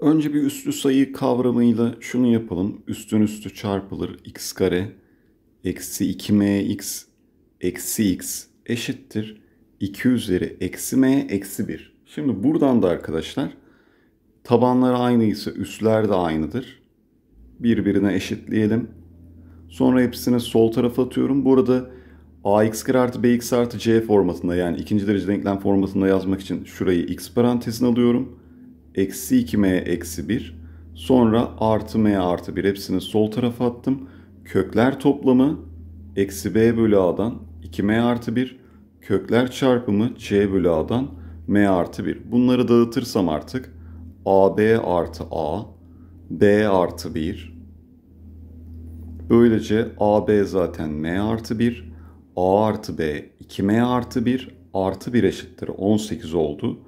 Önce bir üstlü sayı kavramıyla şunu yapalım. Üstün üstü çarpılır x kare eksi 2mx eksi x eşittir 2 üzeri eksi m eksi 1. Şimdi buradan da arkadaşlar tabanları aynıysa üstler de aynıdır. Birbirine eşitleyelim. Sonra hepsini sol tarafa atıyorum. Burada ax kare artı bx artı c formatında yani ikinci derece denklem formatında yazmak için şurayı x parantezine alıyorum eksi 2m eksi 1 sonra artı m artı 1 hepsini sol tarafa attım. Kökler toplamı eksi b bölü a'dan 2m artı 1 kökler çarpımı c bölü a'dan m artı 1. Bunları dağıtırsam artık ab artı a b artı 1 Böylece AB zaten M artı 1, A artı B 2M artı 1 artı 1 eşittir 18 oldu.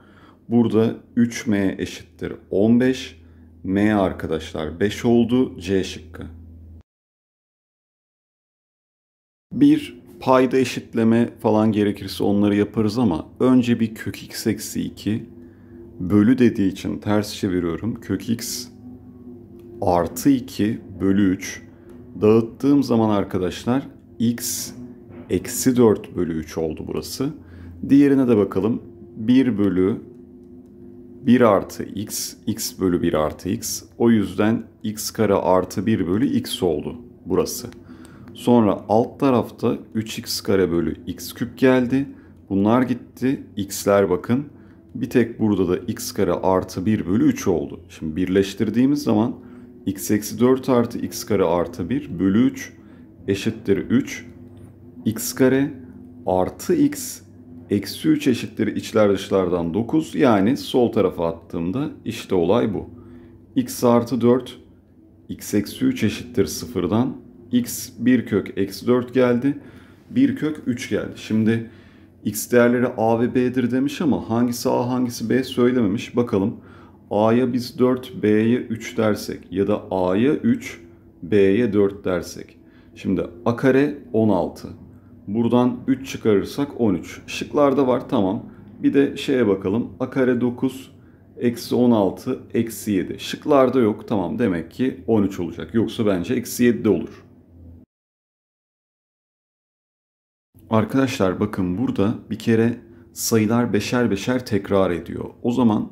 Burada 3m eşittir 15. m arkadaşlar 5 oldu. C şıkkı. Bir payda eşitleme falan gerekirse onları yaparız ama önce bir kök x eksi 2 bölü dediği için ters çeviriyorum. Kök x artı 2 bölü 3 dağıttığım zaman arkadaşlar x eksi 4 bölü 3 oldu burası. Diğerine de bakalım. 1 bölü 1 artı x, x bölü 1 artı x. O yüzden x kare artı 1 bölü x oldu burası. Sonra alt tarafta 3x kare bölü x küp geldi. Bunlar gitti. x'ler bakın. Bir tek burada da x kare artı 1 bölü 3 oldu. Şimdi birleştirdiğimiz zaman x eksi 4 artı x kare artı 1 bölü 3 eşittir 3. x kare artı x Eksi 3 eşittir içler dışlardan 9. Yani sol tarafa attığımda işte olay bu. x artı 4 x eksi 3 eşittir 0'dan. x 1 kök eksi 4 geldi. 1 kök 3 geldi. Şimdi x değerleri a ve b'dir demiş ama hangisi a hangisi b söylememiş. Bakalım a'ya biz 4 b'ye 3 dersek ya da a'ya 3 b'ye 4 dersek. Şimdi a kare 16 Buradan 3 çıkarırsak 13. Şıklarda var tamam. Bir de şeye bakalım. A kare 9 eksi 16 eksi 7. Şıklarda yok tamam demek ki 13 olacak. Yoksa bence eksi 7 de olur. Arkadaşlar bakın burada bir kere sayılar beşer beşer tekrar ediyor. O zaman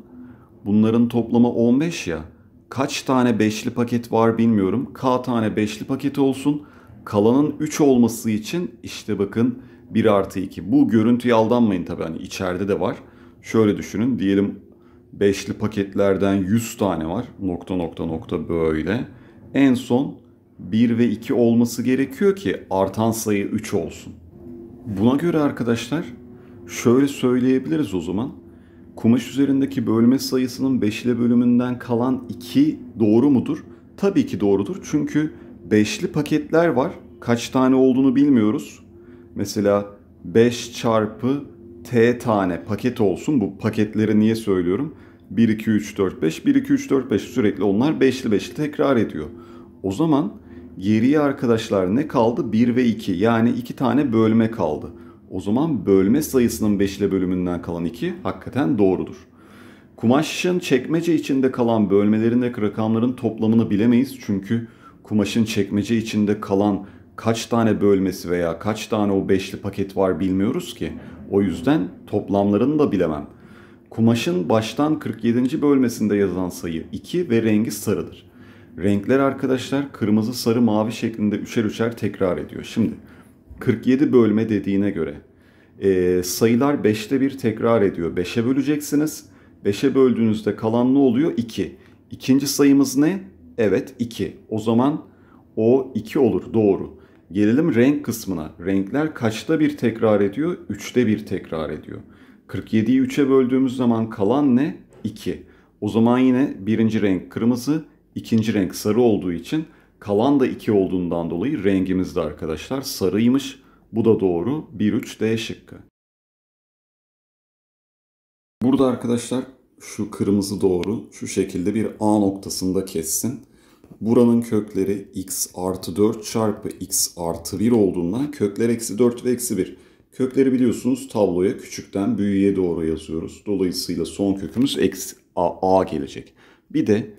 bunların toplamı 15 ya. Kaç tane beşli paket var bilmiyorum. K tane beşli paket olsun kalanın 3 olması için işte bakın 1 artı 2. Bu görüntüye aldanmayın tabi hani içeride de var. Şöyle düşünün diyelim beşli paketlerden 100 tane var. Nokta nokta nokta böyle. En son 1 ve 2 olması gerekiyor ki artan sayı 3 olsun. Buna göre arkadaşlar şöyle söyleyebiliriz o zaman. Kumaş üzerindeki bölme sayısının 5 ile bölümünden kalan 2 doğru mudur? Tabii ki doğrudur. Çünkü beşli paketler var. Kaç tane olduğunu bilmiyoruz. Mesela 5 çarpı t tane paket olsun. Bu paketleri niye söylüyorum? 1, 2, 3, 4, 5, 1, 2, 3, 4, 5 sürekli onlar beşli beşli tekrar ediyor. O zaman geriye arkadaşlar ne kaldı? 1 ve 2 yani 2 tane bölme kaldı. O zaman bölme sayısının 5 ile bölümünden kalan 2 hakikaten doğrudur. Kumaşın çekmece içinde kalan bölmelerindeki rakamların toplamını bilemeyiz çünkü kumaşın çekmece içinde kalan kaç tane bölmesi veya kaç tane o beşli paket var bilmiyoruz ki. O yüzden toplamlarını da bilemem. Kumaşın baştan 47. bölmesinde yazan sayı 2 ve rengi sarıdır. Renkler arkadaşlar kırmızı, sarı, mavi şeklinde üçer üçer tekrar ediyor. Şimdi 47 bölme dediğine göre e, sayılar 5'te 1 tekrar ediyor. 5'e böleceksiniz. 5'e böldüğünüzde kalan ne oluyor? 2. İkinci sayımız ne? Evet 2. O zaman o 2 olur doğru. Gelelim renk kısmına. Renkler kaçta bir tekrar ediyor? 3'te bir tekrar ediyor. 47'yi 3'e böldüğümüz zaman kalan ne? 2. O zaman yine birinci renk kırmızı, ikinci renk sarı olduğu için kalan da 2 olduğundan dolayı rengimiz de arkadaşlar sarıymış. Bu da doğru. 1-3 D şıkkı. Burada arkadaşlar şu kırmızı doğru şu şekilde bir A noktasında kessin. Buranın kökleri x artı 4 çarpı x artı 1 olduğundan kökler eksi 4 ve eksi 1. Kökleri biliyorsunuz tabloya küçükten büyüğe doğru yazıyoruz. Dolayısıyla son kökümüz eksi a, a gelecek. Bir de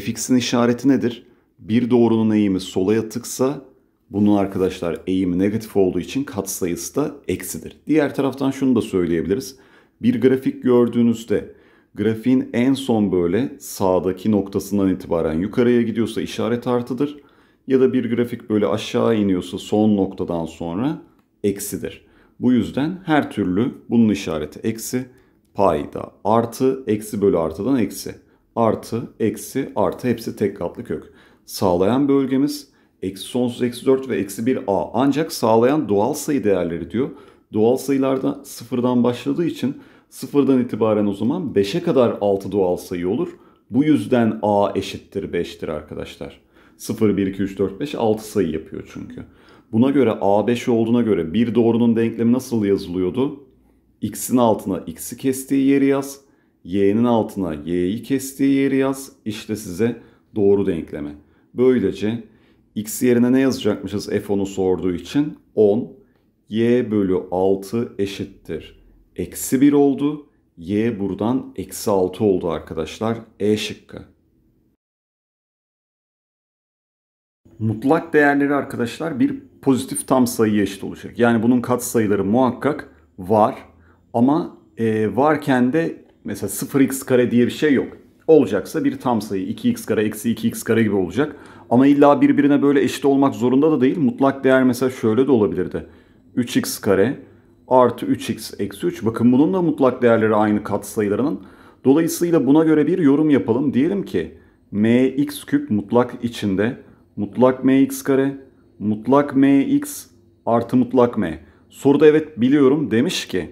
fx'in işareti nedir? Bir doğrunun eğimi sola yatıksa bunun arkadaşlar eğimi negatif olduğu için katsayısı da eksidir. Diğer taraftan şunu da söyleyebiliriz. Bir grafik gördüğünüzde grafiğin en son böyle sağdaki noktasından itibaren yukarıya gidiyorsa işaret artıdır. Ya da bir grafik böyle aşağı iniyorsa son noktadan sonra eksidir. Bu yüzden her türlü bunun işareti eksi, payda artı, eksi bölü artıdan eksi. Artı, eksi, artı hepsi tek katlı kök. Sağlayan bölgemiz eksi sonsuz eksi 4 ve eksi 1 a. Ancak sağlayan doğal sayı değerleri diyor. Doğal sayılarda sıfırdan başladığı için Sıfırdan itibaren o zaman 5'e kadar 6 doğal sayı olur. Bu yüzden a eşittir 5'tir arkadaşlar. 0, 1, 2, 3, 4, 5, 6 sayı yapıyor çünkü. Buna göre a 5 olduğuna göre bir doğrunun denklemi nasıl yazılıyordu? x'in altına x'i kestiği yeri yaz. y'nin altına y'yi kestiği yeri yaz. İşte size doğru denklemi. Böylece x yerine ne yazacakmışız f onu sorduğu için 10 y bölü 6 eşittir eksi 1 oldu. Y buradan eksi 6 oldu arkadaşlar. E şıkkı. Mutlak değerleri arkadaşlar bir pozitif tam sayıya eşit olacak. Yani bunun katsayıları muhakkak var ama e, varken de mesela 0x kare diye bir şey yok. Olacaksa bir tam sayı 2x kare eksi 2x kare gibi olacak. Ama illa birbirine böyle eşit olmak zorunda da değil. Mutlak değer mesela şöyle de olabilirdi. 3x kare artı 3x eksi 3. Bakın bunun da mutlak değerleri aynı katsayılarının. Dolayısıyla buna göre bir yorum yapalım. Diyelim ki mx küp mutlak içinde mutlak mx kare mutlak mx artı mutlak m. Soruda evet biliyorum demiş ki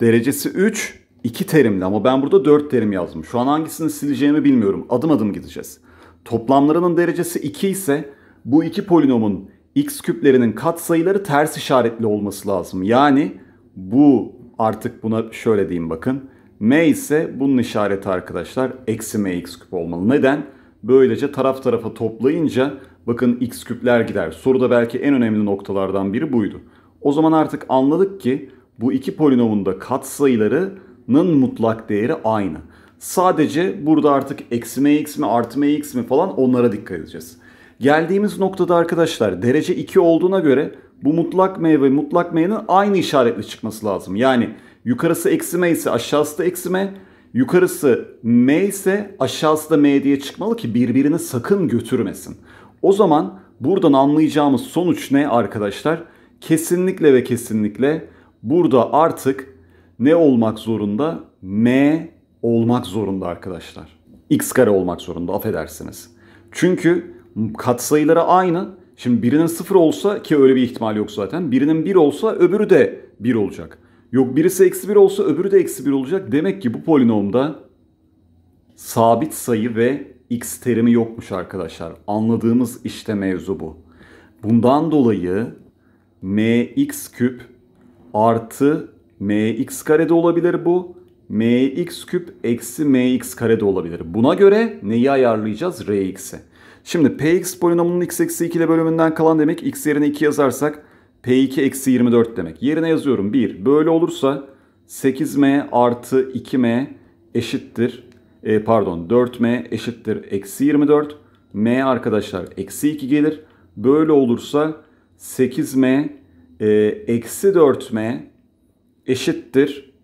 derecesi 3 iki terimli ama ben burada 4 terim yazdım. Şu an hangisini sileceğimi bilmiyorum. Adım adım gideceğiz. Toplamlarının derecesi 2 ise bu iki polinomun x küplerinin katsayıları ters işaretli olması lazım. Yani bu artık buna şöyle diyeyim bakın. m ise bunun işareti arkadaşlar eksi mx küp olmalı. Neden? Böylece taraf tarafa toplayınca bakın x küpler gider. Soruda belki en önemli noktalardan biri buydu. O zaman artık anladık ki bu iki polinomun da katsayılarının mutlak değeri aynı. Sadece burada artık eksi mx mi artı mx mi falan onlara dikkat edeceğiz. Geldiğimiz noktada arkadaşlar derece 2 olduğuna göre bu mutlak M ve mutlak M'nin aynı işaretli çıkması lazım. Yani yukarısı eksi M ise aşağısı da eksi M. Yukarısı M ise aşağısı da M diye çıkmalı ki birbirini sakın götürmesin. O zaman buradan anlayacağımız sonuç ne arkadaşlar? Kesinlikle ve kesinlikle burada artık ne olmak zorunda? M olmak zorunda arkadaşlar. X kare olmak zorunda affedersiniz. Çünkü katsayıları aynı. Şimdi birinin sıfır olsa ki öyle bir ihtimal yok zaten. Birinin bir olsa öbürü de bir olacak. Yok birisi eksi bir olsa öbürü de eksi bir olacak. Demek ki bu polinomda sabit sayı ve x terimi yokmuş arkadaşlar. Anladığımız işte mevzu bu. Bundan dolayı mx küp artı mx kare de olabilir bu. mx küp eksi mx kare de olabilir. Buna göre neyi ayarlayacağız? rx'i. Şimdi px polinomunun x eksi 2 ile bölümünden kalan demek x yerine 2 yazarsak p2 eksi 24 demek. Yerine yazıyorum 1. Böyle olursa 8m artı 2m eşittir. E, pardon 4m eşittir eksi 24. m arkadaşlar eksi 2 gelir. Böyle olursa 8m e, eksi 4m eşittir.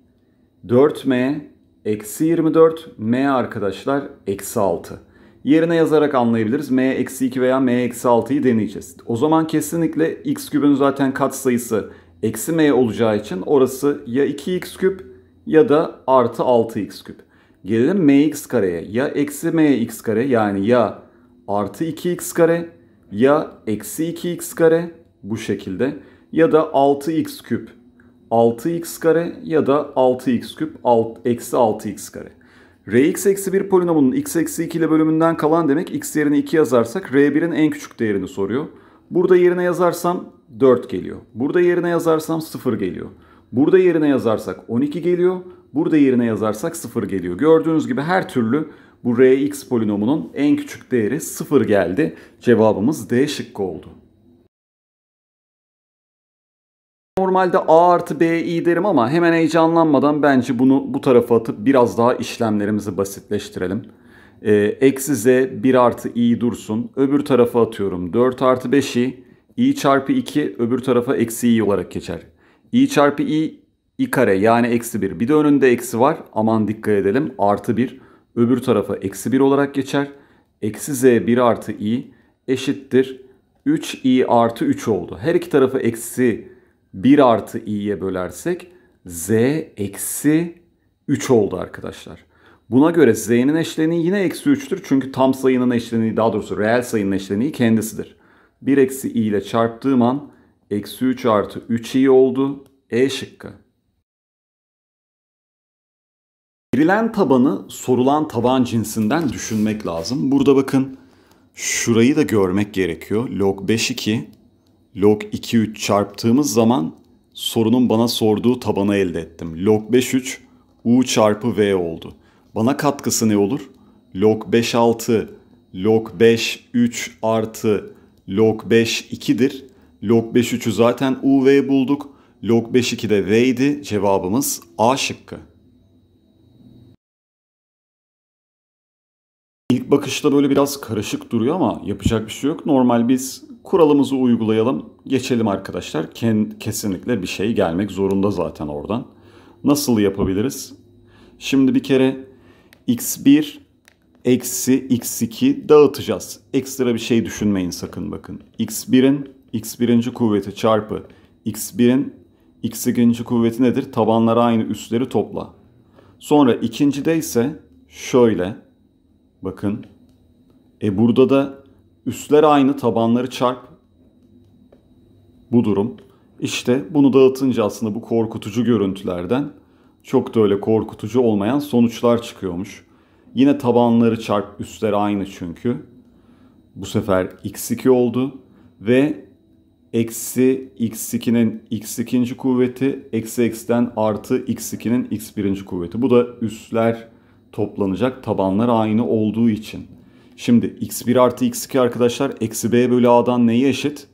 4m eksi 24 m arkadaşlar eksi 6 yerine yazarak anlayabiliriz. m-2 veya m-6'yı deneyeceğiz. O zaman kesinlikle x kübün zaten katsayısı eksi m olacağı için orası ya 2x küp ya da artı 6x küp. Gelelim mx kareye. Ya eksi mx kare yani ya artı 2x kare ya eksi 2x kare bu şekilde ya da 6x küp 6x kare ya da 6x küp alt, eksi 6x kare. Rx eksi 1 polinomunun x eksi 2 ile bölümünden kalan demek x yerine 2 yazarsak R1'in en küçük değerini soruyor. Burada yerine yazarsam 4 geliyor. Burada yerine yazarsam 0 geliyor. Burada yerine yazarsak 12 geliyor. Burada yerine yazarsak 0 geliyor. Gördüğünüz gibi her türlü bu Rx polinomunun en küçük değeri 0 geldi. Cevabımız D şıkkı oldu. Normalde A artı B iyi derim ama hemen heyecanlanmadan bence bunu bu tarafa atıp biraz daha işlemlerimizi basitleştirelim. E, eksi Z 1 artı i dursun. Öbür tarafa atıyorum 4 artı 5i. i çarpı 2 öbür tarafa eksi i olarak geçer. i çarpı i i kare yani eksi 1. Bir de önünde eksi var. Aman dikkat edelim. Artı 1 öbür tarafa eksi 1 olarak geçer. Eksi z 1 artı i eşittir 3i artı 3 oldu. Her iki tarafı eksi 1 artı i'ye bölersek z eksi 3 oldu arkadaşlar. Buna göre z'nin eşleniği yine eksi 3'tür. Çünkü tam sayının eşleniği daha doğrusu reel sayının eşleniği kendisidir. 1 eksi i ile çarptığım an eksi 3 artı 3 i oldu. E şıkkı. Verilen tabanı sorulan taban cinsinden düşünmek lazım. Burada bakın şurayı da görmek gerekiyor. Log 5 2 log 2-3 çarptığımız zaman sorunun bana sorduğu tabanı elde ettim. Log 5-3 u çarpı v oldu. Bana katkısı ne olur? Log 5-6 log 5-3 artı log 5-2'dir. Log 5-3'ü zaten u v bulduk. Log 5-2 de v idi. Cevabımız A şıkkı. İlk bakışta böyle biraz karışık duruyor ama yapacak bir şey yok. Normal biz kuralımızı uygulayalım, geçelim arkadaşlar. Kesinlikle bir şey gelmek zorunda zaten oradan. Nasıl yapabiliriz? Şimdi bir kere x1 eksi x2 dağıtacağız. Ekstra bir şey düşünmeyin sakın bakın. x1'in x1. kuvveti çarpı x1'in x2. kuvveti nedir? Tabanları aynı üstleri topla. Sonra ikincide ise şöyle bakın. E burada da Üstler aynı tabanları çarp. Bu durum. İşte bunu dağıtınca aslında bu korkutucu görüntülerden çok da öyle korkutucu olmayan sonuçlar çıkıyormuş. Yine tabanları çarp üstler aynı çünkü. Bu sefer x2 oldu ve eksi x2'nin x2. kuvveti eksi x'ten artı x2'nin x birinci kuvveti. Bu da üstler toplanacak tabanlar aynı olduğu için. Şimdi x1 artı x2 arkadaşlar eksi b bölü a'dan neye eşit?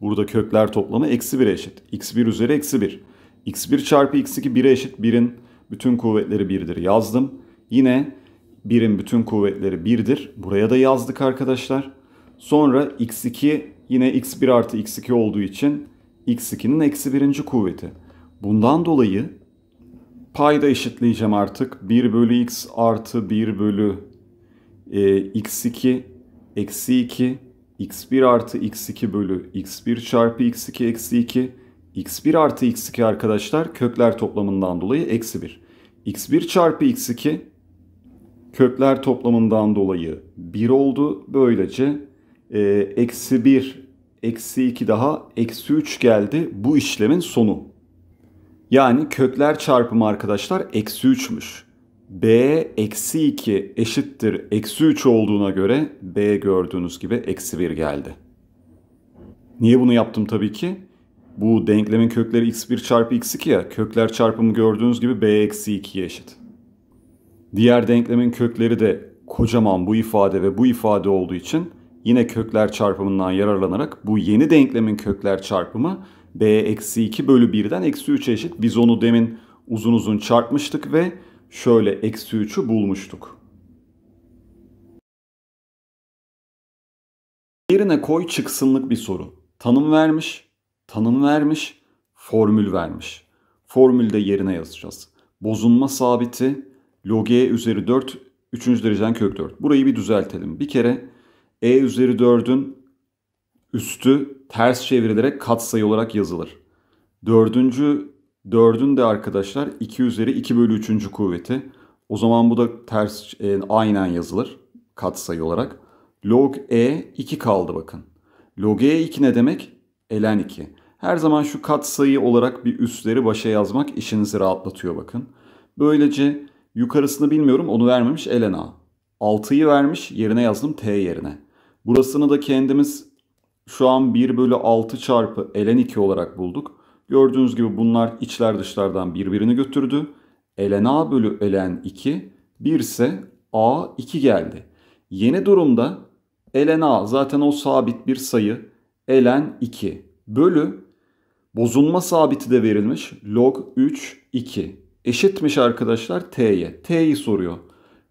Burada kökler toplamı eksi 1'e eşit. x1 üzeri eksi 1. x1 çarpı x2 1'e eşit. 1'in bütün kuvvetleri 1'dir yazdım. Yine 1'in bütün kuvvetleri 1'dir. Buraya da yazdık arkadaşlar. Sonra x2 yine x1 artı x2 olduğu için x2'nin eksi birinci kuvveti. Bundan dolayı payda eşitleyeceğim artık. 1 bölü x artı 1 bölü e, ee, x2 eksi 2 x1 artı x2 bölü x1 çarpı x2 eksi 2 x1 artı x2 arkadaşlar kökler toplamından dolayı eksi 1. x1 çarpı x2 kökler toplamından dolayı 1 oldu. Böylece e, eksi 1 eksi 2 daha eksi 3 geldi bu işlemin sonu. Yani kökler çarpımı arkadaşlar eksi 3'müş. B eksi 2 eşittir eksi 3 olduğuna göre B gördüğünüz gibi eksi 1 geldi. Niye bunu yaptım tabii ki? Bu denklemin kökleri x1 çarpı x2 ya kökler çarpımı gördüğünüz gibi b eksi 2'ye eşit. Diğer denklemin kökleri de kocaman bu ifade ve bu ifade olduğu için yine kökler çarpımından yararlanarak bu yeni denklemin kökler çarpımı b eksi 2 bölü 1'den eksi 3'e eşit. Biz onu demin uzun uzun çarpmıştık ve şöyle eksi 3'ü bulmuştuk. Yerine koy çıksınlık bir soru. Tanım vermiş, tanım vermiş, formül vermiş. Formülde yerine yazacağız. Bozunma sabiti log e üzeri 4 3. dereceden kök 4. Burayı bir düzeltelim. Bir kere e üzeri 4'ün üstü ters çevrilerek katsayı olarak yazılır. Dördüncü 4'ün de arkadaşlar 2 üzeri 2 bölü 3. kuvveti. O zaman bu da ters e, aynen yazılır katsayı olarak. Log E 2 kaldı bakın. Log E 2 ne demek? Elen 2. Her zaman şu katsayı olarak bir üstleri başa yazmak işinizi rahatlatıyor bakın. Böylece yukarısını bilmiyorum onu vermemiş elen A. 6'yı vermiş yerine yazdım T yerine. Burasını da kendimiz şu an 1 bölü 6 çarpı elen 2 olarak bulduk. Gördüğünüz gibi bunlar içler dışlardan birbirini götürdü. Ln a bölü ln 2 1 ise a 2 geldi. Yeni durumda ln a zaten o sabit bir sayı ln 2 bölü bozulma sabiti de verilmiş log 3 2 eşitmiş arkadaşlar t'ye. T'yi soruyor.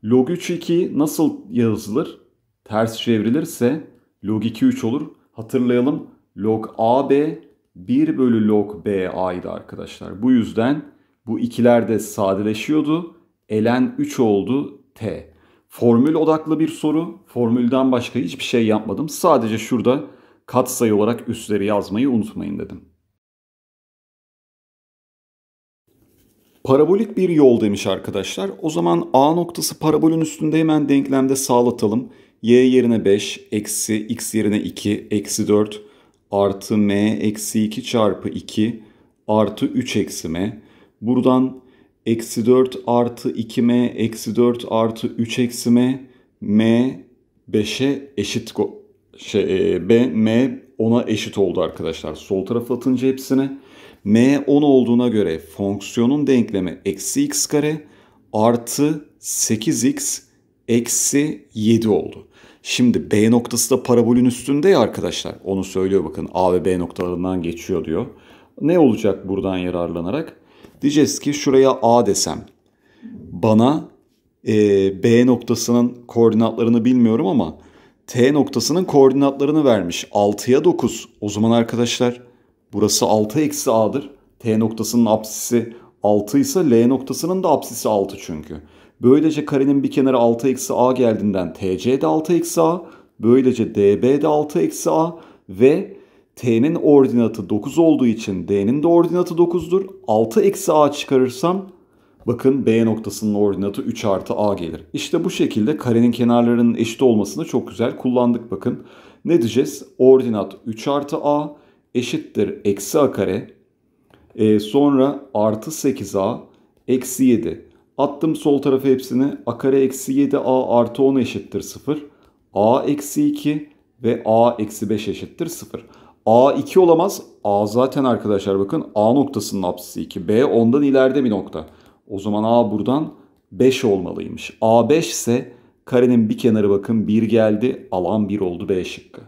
Log 3 2 nasıl yazılır? Ters çevrilirse log 2 3 olur. Hatırlayalım log a b 1 bölü log b a'ydı arkadaşlar. Bu yüzden bu ikiler de sadeleşiyordu. Elen 3 oldu t. Formül odaklı bir soru. Formülden başka hiçbir şey yapmadım. Sadece şurada katsayı olarak üstleri yazmayı unutmayın dedim. Parabolik bir yol demiş arkadaşlar. O zaman A noktası parabolün üstünde hemen denklemde sağlatalım. Y yerine 5, eksi x yerine 2, eksi 4, artı m eksi 2 çarpı 2 artı 3 eksi m. Buradan eksi 4 artı 2m eksi 4 artı 3 eksi m m 5'e eşit şey, e, b m 10'a eşit oldu arkadaşlar. Sol tarafı atınca hepsine m 10 olduğuna göre fonksiyonun denklemi eksi x kare artı 8x eksi 7 oldu. Şimdi B noktası da parabolün üstünde ya arkadaşlar. Onu söylüyor bakın A ve B noktalarından geçiyor diyor. Ne olacak buradan yararlanarak? Diyeceğiz ki şuraya A desem. Bana e, B noktasının koordinatlarını bilmiyorum ama T noktasının koordinatlarını vermiş. 6'ya 9. O zaman arkadaşlar burası 6 eksi A'dır. T noktasının apsisi 6 ise L noktasının da apsisi 6 çünkü. Böylece karenin bir kenarı 6 eksi a geldiğinden tc de 6 eksi a. Böylece db de 6 eksi a. Ve t'nin ordinatı 9 olduğu için d'nin de ordinatı 9'dur. 6 eksi a çıkarırsam bakın b noktasının ordinatı 3 artı a gelir. İşte bu şekilde karenin kenarlarının eşit olmasını çok güzel kullandık bakın. Ne diyeceğiz? Ordinat 3 artı a eşittir eksi a kare. E, sonra artı 8a eksi 7 Attım sol tarafa hepsini. A kare eksi 7a artı 10 eşittir 0. a eksi 2 ve a eksi 5 eşittir 0. a 2 olamaz. a zaten arkadaşlar bakın a noktasının apsisi 2. b ondan ileride bir nokta. O zaman a buradan 5 olmalıymış. a 5 ise karenin bir kenarı bakın 1 geldi. Alan 1 oldu B şıkkı.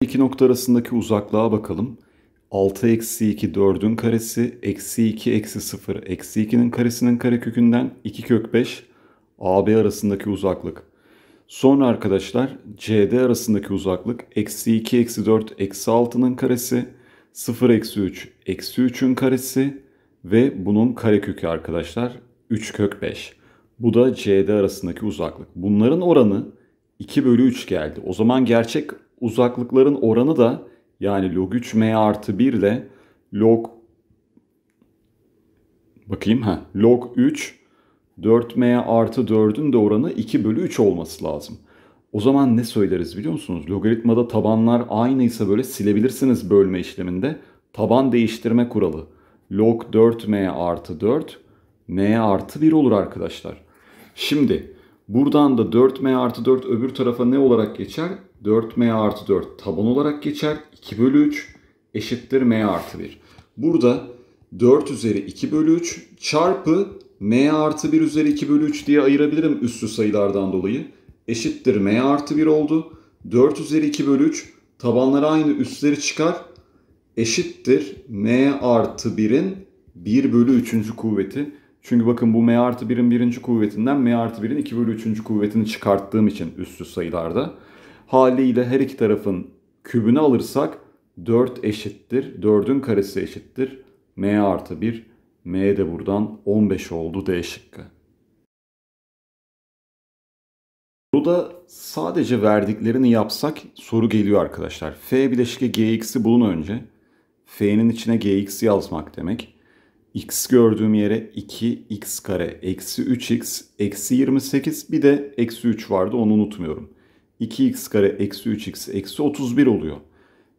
İki nokta arasındaki uzaklığa bakalım. 6 eksi 2 4'ün karesi eksi 2 eksi 0 eksi 2'nin karesinin karekökünden 2 kök 5 AB arasındaki uzaklık. Sonra arkadaşlar CD arasındaki uzaklık eksi 2 eksi 4 eksi 6'nın karesi 0 eksi 3 eksi 3'ün karesi ve bunun karekökü arkadaşlar 3 kök 5. Bu da CD arasındaki uzaklık. Bunların oranı 2 bölü 3 geldi. O zaman gerçek uzaklıkların oranı da yani log 3m artı 1 ile log bakayım ha log 3 4m artı 4'ün de oranı 2 bölü 3 olması lazım. O zaman ne söyleriz biliyor musunuz? Logaritmada tabanlar aynıysa böyle silebilirsiniz bölme işleminde. Taban değiştirme kuralı. Log 4m artı 4 m artı 1 olur arkadaşlar. Şimdi buradan da 4m artı 4 öbür tarafa ne olarak geçer? 4m artı 4 taban olarak geçer. 2 bölü 3 eşittir m artı 1. Burada 4 üzeri 2 bölü 3 çarpı m artı 1 üzeri 2 bölü 3 diye ayırabilirim üstü sayılardan dolayı. Eşittir m artı 1 oldu. 4 üzeri 2 bölü 3 tabanları aynı üstleri çıkar. Eşittir m artı 1'in 1 bölü 3. kuvveti. Çünkü bakın bu m artı 1'in 1. kuvvetinden m artı 1'in 2 bölü 3. kuvvetini çıkarttığım için üstü sayılarda haliyle her iki tarafın kübünü alırsak 4 eşittir. 4'ün karesi eşittir. M artı 1. M de buradan 15 oldu D şıkkı. Burada sadece verdiklerini yapsak soru geliyor arkadaşlar. F bileşke gx'i bulun önce. F'nin içine gx yazmak demek. x gördüğüm yere 2x kare eksi 3x eksi 28 bir de eksi 3 vardı onu unutmuyorum. 2x kare eksi 3x eksi 31 oluyor.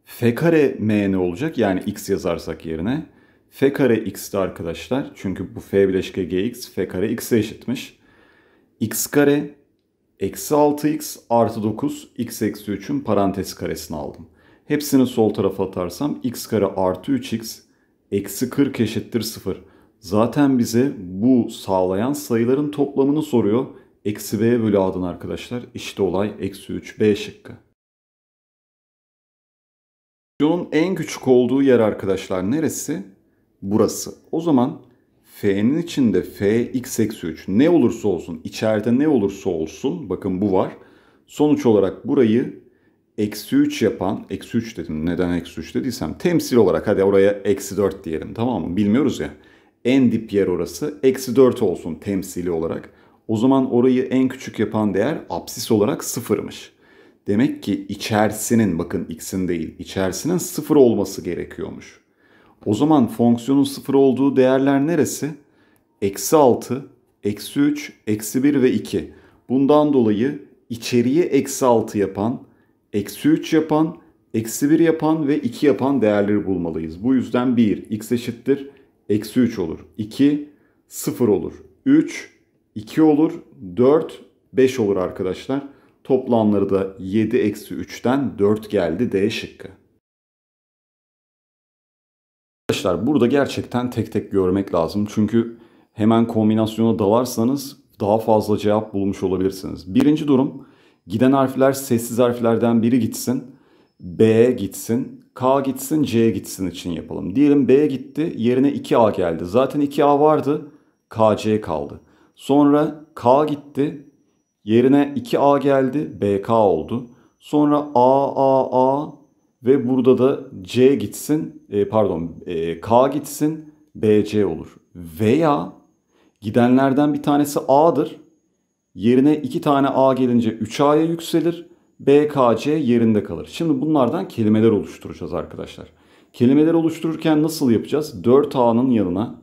F kare m ne olacak? Yani x yazarsak yerine. F kare x de arkadaşlar. Çünkü bu f bileşke gx f kare x'e eşitmiş. x kare eksi 6x artı 9 x eksi 3'ün parantez karesini aldım. Hepsini sol tarafa atarsam x kare artı 3x eksi 40 eşittir 0. Zaten bize bu sağlayan sayıların toplamını soruyor. Eksi b bölü a'dan arkadaşlar İşte olay eksi 3 b şıkkı. Fonksiyonun en küçük olduğu yer arkadaşlar neresi? Burası. O zaman f'nin içinde f x eksi 3 ne olursa olsun içeride ne olursa olsun bakın bu var. Sonuç olarak burayı eksi 3 yapan, eksi 3 dedim neden eksi 3 dediysem temsil olarak hadi oraya eksi 4 diyelim tamam mı? Bilmiyoruz ya. En dip yer orası eksi 4 olsun temsili olarak. O zaman orayı en küçük yapan değer absis olarak sıfırmış. Demek ki içerisinin bakın x'in değil içerisinin sıfır olması gerekiyormuş. O zaman fonksiyonun sıfır olduğu değerler neresi? Eksi 6, eksi 3, eksi 1 ve 2. Bundan dolayı içeriye eksi 6 yapan, eksi 3 yapan, eksi 1 yapan ve 2 yapan değerleri bulmalıyız. Bu yüzden 1 x eşittir eksi 3 olur. 2 sıfır olur. 3 2 olur. 4, 5 olur arkadaşlar. Toplamları da 7 eksi 3'ten 4 geldi D şıkkı. Arkadaşlar burada gerçekten tek tek görmek lazım. Çünkü hemen kombinasyona dalarsanız daha fazla cevap bulmuş olabilirsiniz. Birinci durum giden harfler sessiz harflerden biri gitsin. B gitsin, K gitsin, C gitsin için yapalım. Diyelim B gitti, yerine 2A geldi. Zaten 2A vardı, KC kaldı. Sonra K gitti. Yerine 2A geldi. BK oldu. Sonra A, A, A ve burada da C gitsin. E, pardon e, K gitsin. BC olur. Veya gidenlerden bir tanesi A'dır. Yerine 2 tane A gelince 3A'ya yükselir. BKC yerinde kalır. Şimdi bunlardan kelimeler oluşturacağız arkadaşlar. Kelimeler oluştururken nasıl yapacağız? 4A'nın yanına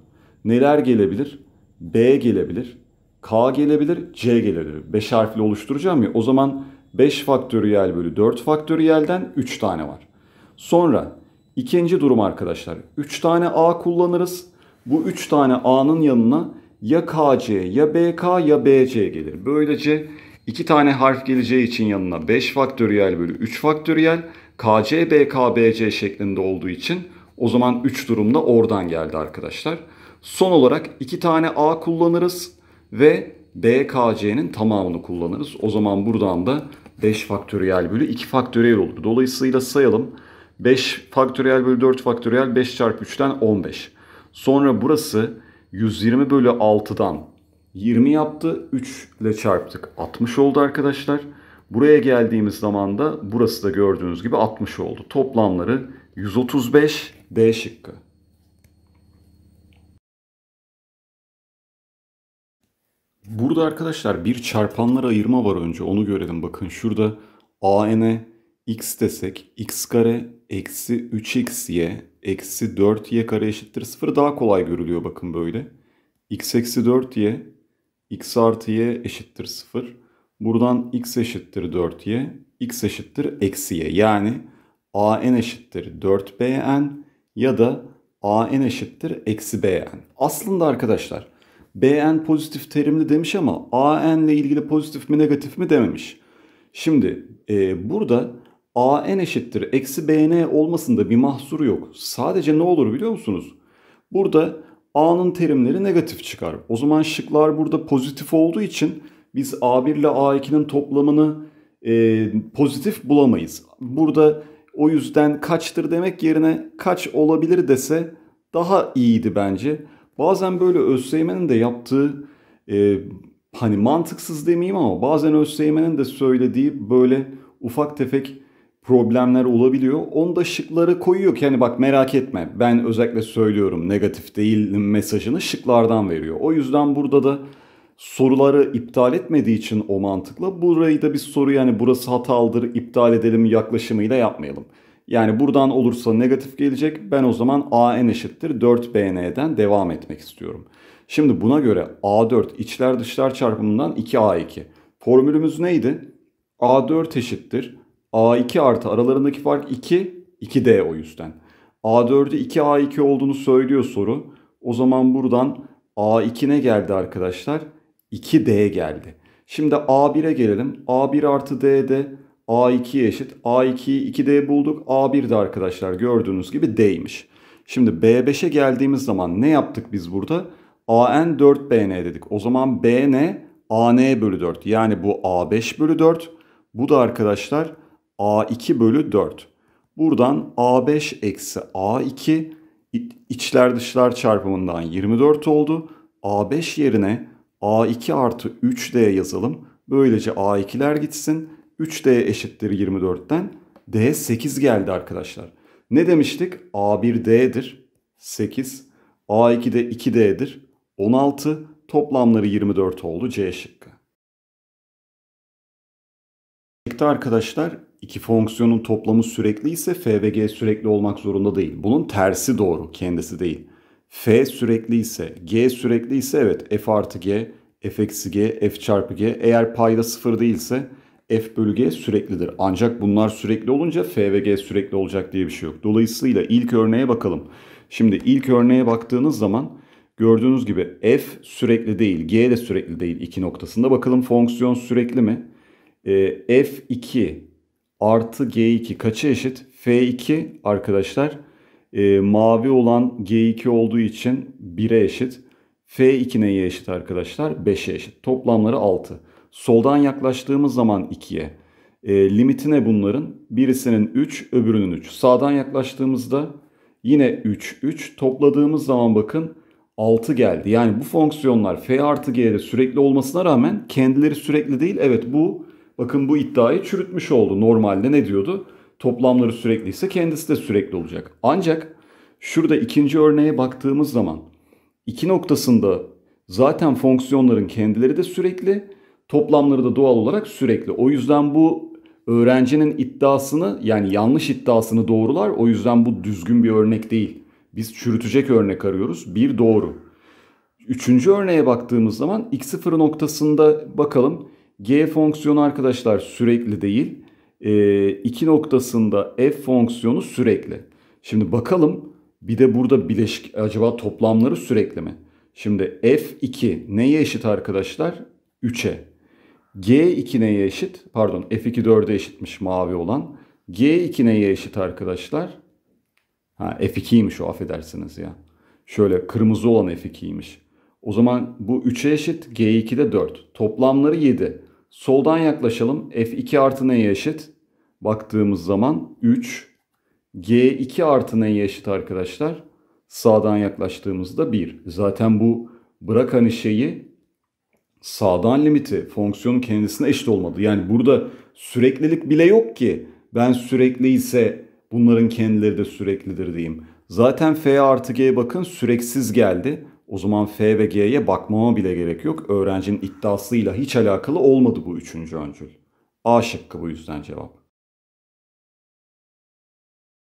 neler gelebilir? B gelebilir. K gelebilir, C gelebilir. 5 harfli oluşturacağım ya o zaman 5 faktöriyel bölü 4 faktöriyelden 3 tane var. Sonra ikinci durum arkadaşlar 3 tane A kullanırız. Bu 3 tane A'nın yanına ya KC ya BK ya BC gelir. Böylece 2 tane harf geleceği için yanına 5 faktöriyel bölü 3 faktöriyel KC BK BC şeklinde olduğu için o zaman 3 durumda oradan geldi arkadaşlar. Son olarak 2 tane A kullanırız ve BKC'nin tamamını kullanırız. O zaman buradan da 5 faktöriyel bölü 2 faktöriyel olur. Dolayısıyla sayalım. 5 faktöriyel bölü 4 faktöriyel 5 çarpı 3'ten 15. Sonra burası 120 bölü 6'dan 20 yaptı. 3 ile çarptık. 60 oldu arkadaşlar. Buraya geldiğimiz zaman da burası da gördüğünüz gibi 60 oldu. Toplamları 135 D şıkkı. Burada arkadaşlar bir çarpanlar ayırma var önce onu görelim. Bakın şurada AN'e x desek x kare eksi 3xy eksi 4y kare eşittir 0 daha kolay görülüyor bakın böyle. x eksi 4y x artı y eşittir 0. Buradan x eşittir 4y x eşittir eksi y. Yani an eşittir 4bn ya da an eşittir eksi bn. Aslında arkadaşlar BN pozitif terimli demiş ama AN ile ilgili pozitif mi negatif mi dememiş. Şimdi e, burada AN eşittir eksi BN olmasında bir mahsuru yok. Sadece ne olur biliyor musunuz? Burada A'nın terimleri negatif çıkar. O zaman şıklar burada pozitif olduğu için biz A1 ile A2'nin toplamını e, pozitif bulamayız. Burada o yüzden kaçtır demek yerine kaç olabilir dese daha iyiydi bence. Bazen böyle Özseymen'in de yaptığı e, hani mantıksız demeyeyim ama bazen Özseymen'in de söylediği böyle ufak tefek problemler olabiliyor. Onu da şıkları koyuyor ki hani bak merak etme ben özellikle söylüyorum negatif değil mesajını şıklardan veriyor. O yüzden burada da soruları iptal etmediği için o mantıkla burayı da bir soru yani burası hatalıdır iptal edelim yaklaşımıyla yapmayalım. Yani buradan olursa negatif gelecek. Ben o zaman AN eşittir 4BN'den devam etmek istiyorum. Şimdi buna göre A4 içler dışlar çarpımından 2A2. Formülümüz neydi? A4 eşittir. A2 artı aralarındaki fark 2. 2D o yüzden. A4'ü 2A2 olduğunu söylüyor soru. O zaman buradan A2 ne geldi arkadaşlar? 2D geldi. Şimdi A1'e gelelim. A1 artı D'de A2 eşit. A2'yi 2D bulduk. A1 de arkadaşlar gördüğünüz gibi D'ymiş. Şimdi B5'e geldiğimiz zaman ne yaptık biz burada? AN 4BN dedik. O zaman BN AN bölü 4. Yani bu A5 bölü 4. Bu da arkadaşlar A2 bölü 4. Buradan A5 eksi A2 içler dışlar çarpımından 24 oldu. A5 yerine A2 artı 3D yazalım. Böylece A2'ler gitsin. 3D eşittir 24'ten D 8 geldi arkadaşlar. Ne demiştik? A1D'dir. 8. A2'de 2D'dir. 16. Toplamları 24 oldu C şıkkı. Şıkta arkadaşlar iki fonksiyonun toplamı sürekli ise f ve g sürekli olmak zorunda değil. Bunun tersi doğru kendisi değil. f sürekli ise g sürekli ise evet f artı g, f eksi g, f çarpı g eğer payda sıfır değilse F bölü G süreklidir. Ancak bunlar sürekli olunca F ve G sürekli olacak diye bir şey yok. Dolayısıyla ilk örneğe bakalım. Şimdi ilk örneğe baktığınız zaman gördüğünüz gibi F sürekli değil, G de sürekli değil iki noktasında. Bakalım fonksiyon sürekli mi? E, ee, F2 artı G2 kaça eşit? F2 arkadaşlar e, mavi olan G2 olduğu için 1'e eşit. F2 neye eşit arkadaşlar? 5'e eşit. Toplamları 6. Soldan yaklaştığımız zaman 2'ye. E, ne bunların birisinin 3 öbürünün 3. Sağdan yaklaştığımızda yine 3 3 topladığımız zaman bakın 6 geldi. Yani bu fonksiyonlar f artı g'de sürekli olmasına rağmen kendileri sürekli değil. Evet bu bakın bu iddiayı çürütmüş oldu. Normalde ne diyordu? Toplamları sürekli ise kendisi de sürekli olacak. Ancak şurada ikinci örneğe baktığımız zaman iki noktasında zaten fonksiyonların kendileri de sürekli Toplamları da doğal olarak sürekli. O yüzden bu öğrencinin iddiasını yani yanlış iddiasını doğrular. O yüzden bu düzgün bir örnek değil. Biz çürütecek örnek arıyoruz. Bir doğru. Üçüncü örneğe baktığımız zaman x0 noktasında bakalım. G fonksiyonu arkadaşlar sürekli değil. 2 e, ee, noktasında f fonksiyonu sürekli. Şimdi bakalım bir de burada bileşik acaba toplamları sürekli mi? Şimdi f2 neye eşit arkadaşlar? 3'e. G2 neye eşit? Pardon F2 4'e eşitmiş mavi olan. G2 neye eşit arkadaşlar? Ha, F2'ymiş o affedersiniz ya. Şöyle kırmızı olan F2'ymiş. O zaman bu 3'e eşit G2'de 4. Toplamları 7. Soldan yaklaşalım. F2 artı neye eşit? Baktığımız zaman 3. G2 artı neye eşit arkadaşlar? Sağdan yaklaştığımızda 1. Zaten bu bırak hani şeyi sağdan limiti fonksiyonun kendisine eşit olmadı. Yani burada süreklilik bile yok ki. Ben sürekli ise bunların kendileri de süreklidir diyeyim. Zaten f artı g'ye bakın süreksiz geldi. O zaman f ve g'ye bakmama bile gerek yok. Öğrencinin iddiasıyla hiç alakalı olmadı bu üçüncü öncül. A şıkkı bu yüzden cevap.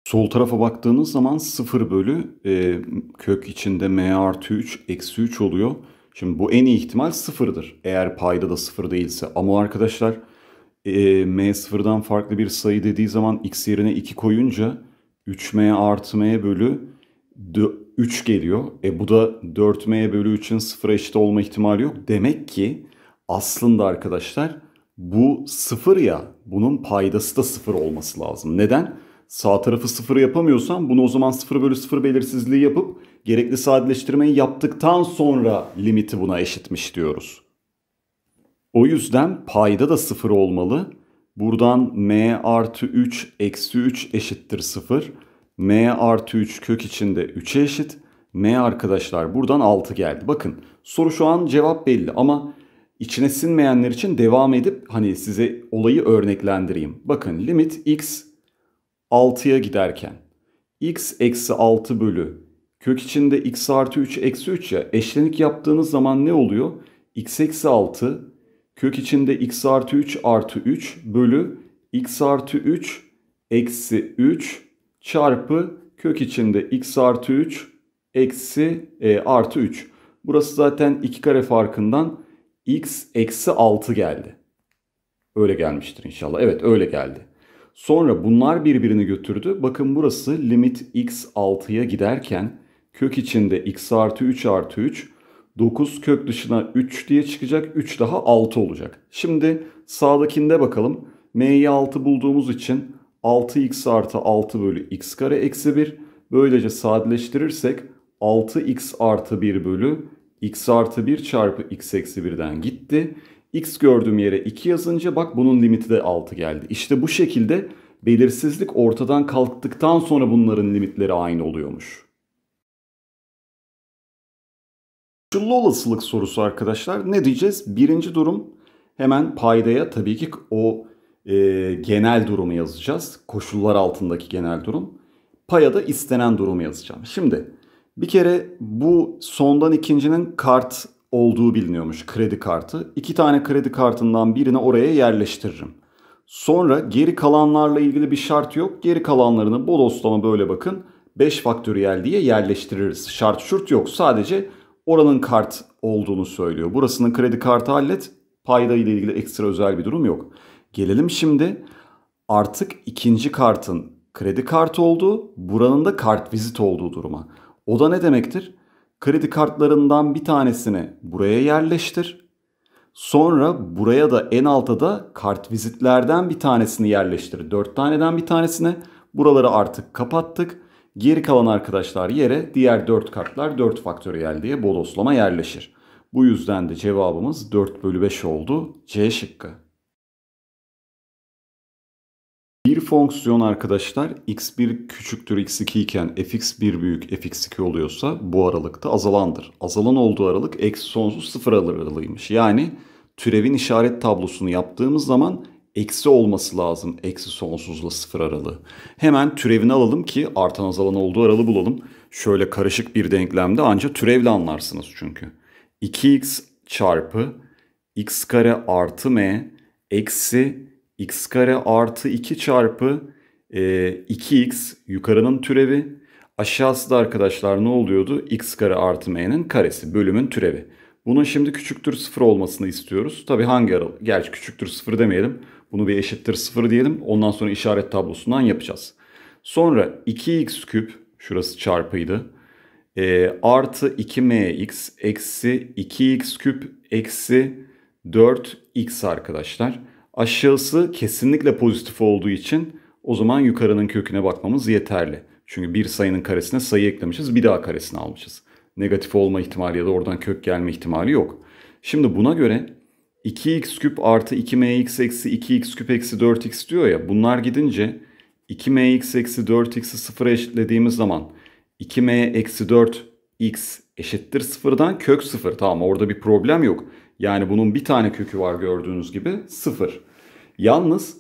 Sol tarafa baktığınız zaman 0 bölü e, kök içinde m artı 3 eksi 3 oluyor. Şimdi bu en iyi ihtimal sıfırdır. Eğer payda da sıfır değilse. Ama arkadaşlar e, m sıfırdan farklı bir sayı dediği zaman x yerine 2 koyunca 3m artı m bölü 3 geliyor. E bu da 4m bölü 3'ün sıfıra eşit olma ihtimali yok. Demek ki aslında arkadaşlar bu sıfır ya bunun paydası da sıfır olması lazım. Neden? sağ tarafı sıfır yapamıyorsan bunu o zaman 0 bölü 0 belirsizliği yapıp gerekli sadeleştirmeyi yaptıktan sonra limiti buna eşitmiş diyoruz. O yüzden payda da sıfır olmalı. Buradan m artı 3 eksi 3 eşittir 0. m artı 3 kök içinde 3'e eşit. m arkadaşlar buradan 6 geldi. Bakın soru şu an cevap belli ama içine sinmeyenler için devam edip hani size olayı örneklendireyim. Bakın limit x 6'ya giderken x eksi 6 bölü kök içinde x artı 3 eksi 3 ya eşlenik yaptığınız zaman ne oluyor? x eksi 6 kök içinde x artı 3 artı 3 bölü x artı 3 eksi 3 çarpı kök içinde x artı 3 eksi e, artı 3. Burası zaten 2 kare farkından x eksi 6 geldi. Öyle gelmiştir inşallah. Evet öyle geldi. Sonra bunlar birbirini götürdü. Bakın burası limit x 6'ya giderken kök içinde x artı 3 artı 3 9 kök dışına 3 diye çıkacak. 3 daha 6 olacak. Şimdi sağdakinde bakalım. m'yi 6 bulduğumuz için 6x artı 6 bölü x kare eksi 1. Böylece sadeleştirirsek 6x artı 1 bölü x artı 1 çarpı x eksi 1'den gitti. X gördüğüm yere 2 yazınca bak bunun limiti de 6 geldi. İşte bu şekilde belirsizlik ortadan kalktıktan sonra bunların limitleri aynı oluyormuş. Koşullu olasılık sorusu arkadaşlar. Ne diyeceğiz? Birinci durum hemen paydaya tabii ki o e, genel durumu yazacağız. Koşullar altındaki genel durum. Paya da istenen durumu yazacağım. Şimdi bir kere bu sondan ikincinin kart olduğu biliniyormuş kredi kartı. İki tane kredi kartından birini oraya yerleştiririm. Sonra geri kalanlarla ilgili bir şart yok. Geri kalanlarını bodoslama böyle bakın 5 faktöriyel diye yerleştiririz. Şart şurt yok sadece oranın kart olduğunu söylüyor. Burasının kredi kartı hallet payda ile ilgili ekstra özel bir durum yok. Gelelim şimdi artık ikinci kartın kredi kartı olduğu buranın da kart vizit olduğu duruma. O da ne demektir? kredi kartlarından bir tanesini buraya yerleştir. Sonra buraya da en alta da kart vizitlerden bir tanesini yerleştir. 4 taneden bir tanesini. Buraları artık kapattık. Geri kalan arkadaşlar yere diğer 4 kartlar 4 faktöriyel diye bodoslama yerleşir. Bu yüzden de cevabımız 4 bölü 5 oldu. C şıkkı. bir fonksiyon arkadaşlar x1 küçüktür x2 iken fx1 büyük fx2 oluyorsa bu aralıkta azalandır. Azalan olduğu aralık eksi sonsuz sıfır aralığıymış. Yani türevin işaret tablosunu yaptığımız zaman eksi olması lazım. Eksi sonsuzla sıfır aralığı. Hemen türevini alalım ki artan azalan olduğu aralığı bulalım. Şöyle karışık bir denklemde ancak türevle anlarsınız çünkü. 2x çarpı x kare artı m eksi x kare artı 2 çarpı e, 2x yukarının türevi. Aşağısı da arkadaşlar ne oluyordu? x kare artı m'nin karesi bölümün türevi. Bunun şimdi küçüktür sıfır olmasını istiyoruz. Tabi hangi aralık? Gerçi küçüktür sıfır demeyelim. Bunu bir eşittir sıfır diyelim. Ondan sonra işaret tablosundan yapacağız. Sonra 2x küp şurası çarpıydı. E, artı 2mx eksi 2x küp eksi 4x arkadaşlar. Aşağısı kesinlikle pozitif olduğu için o zaman yukarının köküne bakmamız yeterli. Çünkü bir sayının karesine sayı eklemişiz bir daha karesini almışız. Negatif olma ihtimali ya da oradan kök gelme ihtimali yok. Şimdi buna göre 2x küp artı 2mx eksi 2x küp eksi 4x diyor ya bunlar gidince 2mx eksi 4x'i sıfıra eşitlediğimiz zaman 2m eksi 4x eşittir sıfırdan kök sıfır. Tamam orada bir problem yok. Yani bunun bir tane kökü var gördüğünüz gibi sıfır. Yalnız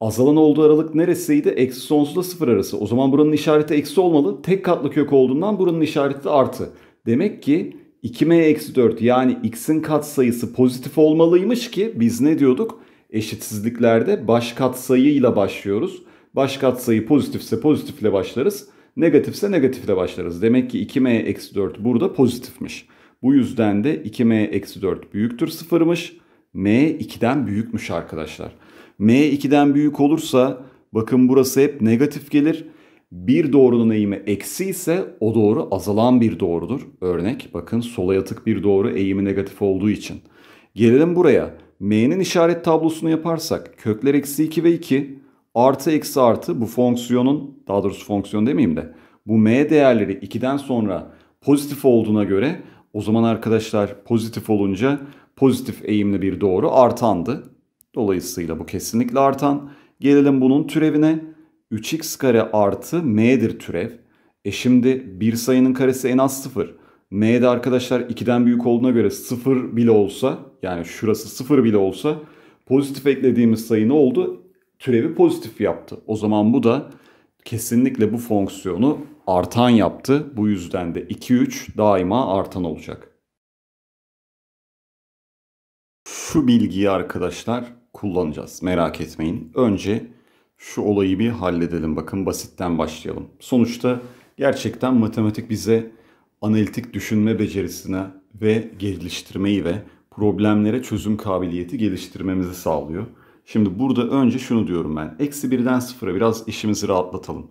azalan olduğu aralık neresiydi? Eksi sonsuzla sıfır arası. O zaman buranın işareti eksi olmalı. Tek katlı kök olduğundan buranın işareti de artı. Demek ki 2m-4 yani x'in katsayısı pozitif olmalıymış ki biz ne diyorduk? Eşitsizliklerde baş katsayıyla başlıyoruz. Baş katsayı pozitifse pozitifle başlarız. Negatifse negatifle başlarız. Demek ki 2m-4 burada pozitifmiş. Bu yüzden de 2m-4 büyüktür 0'mış. m 2'den büyükmüş arkadaşlar. m 2'den büyük olursa bakın burası hep negatif gelir. Bir doğrunun eğimi eksi ise o doğru azalan bir doğrudur. Örnek bakın sola yatık bir doğru eğimi negatif olduğu için. Gelelim buraya. M'nin işaret tablosunu yaparsak kökler eksi 2 ve 2 artı eksi artı bu fonksiyonun daha doğrusu fonksiyon demeyeyim de bu M değerleri 2'den sonra pozitif olduğuna göre o zaman arkadaşlar pozitif olunca pozitif eğimli bir doğru artandı. Dolayısıyla bu kesinlikle artan. Gelelim bunun türevine. 3x kare artı m'dir türev. E şimdi bir sayının karesi en az 0. M'de arkadaşlar 2'den büyük olduğuna göre 0 bile olsa yani şurası 0 bile olsa pozitif eklediğimiz sayı ne oldu? Türevi pozitif yaptı. O zaman bu da kesinlikle bu fonksiyonu artan yaptı. Bu yüzden de 2-3 daima artan olacak. Şu bilgiyi arkadaşlar kullanacağız. Merak etmeyin. Önce şu olayı bir halledelim. Bakın basitten başlayalım. Sonuçta gerçekten matematik bize analitik düşünme becerisine ve geliştirmeyi ve problemlere çözüm kabiliyeti geliştirmemizi sağlıyor. Şimdi burada önce şunu diyorum ben. Eksi birden sıfıra biraz işimizi rahatlatalım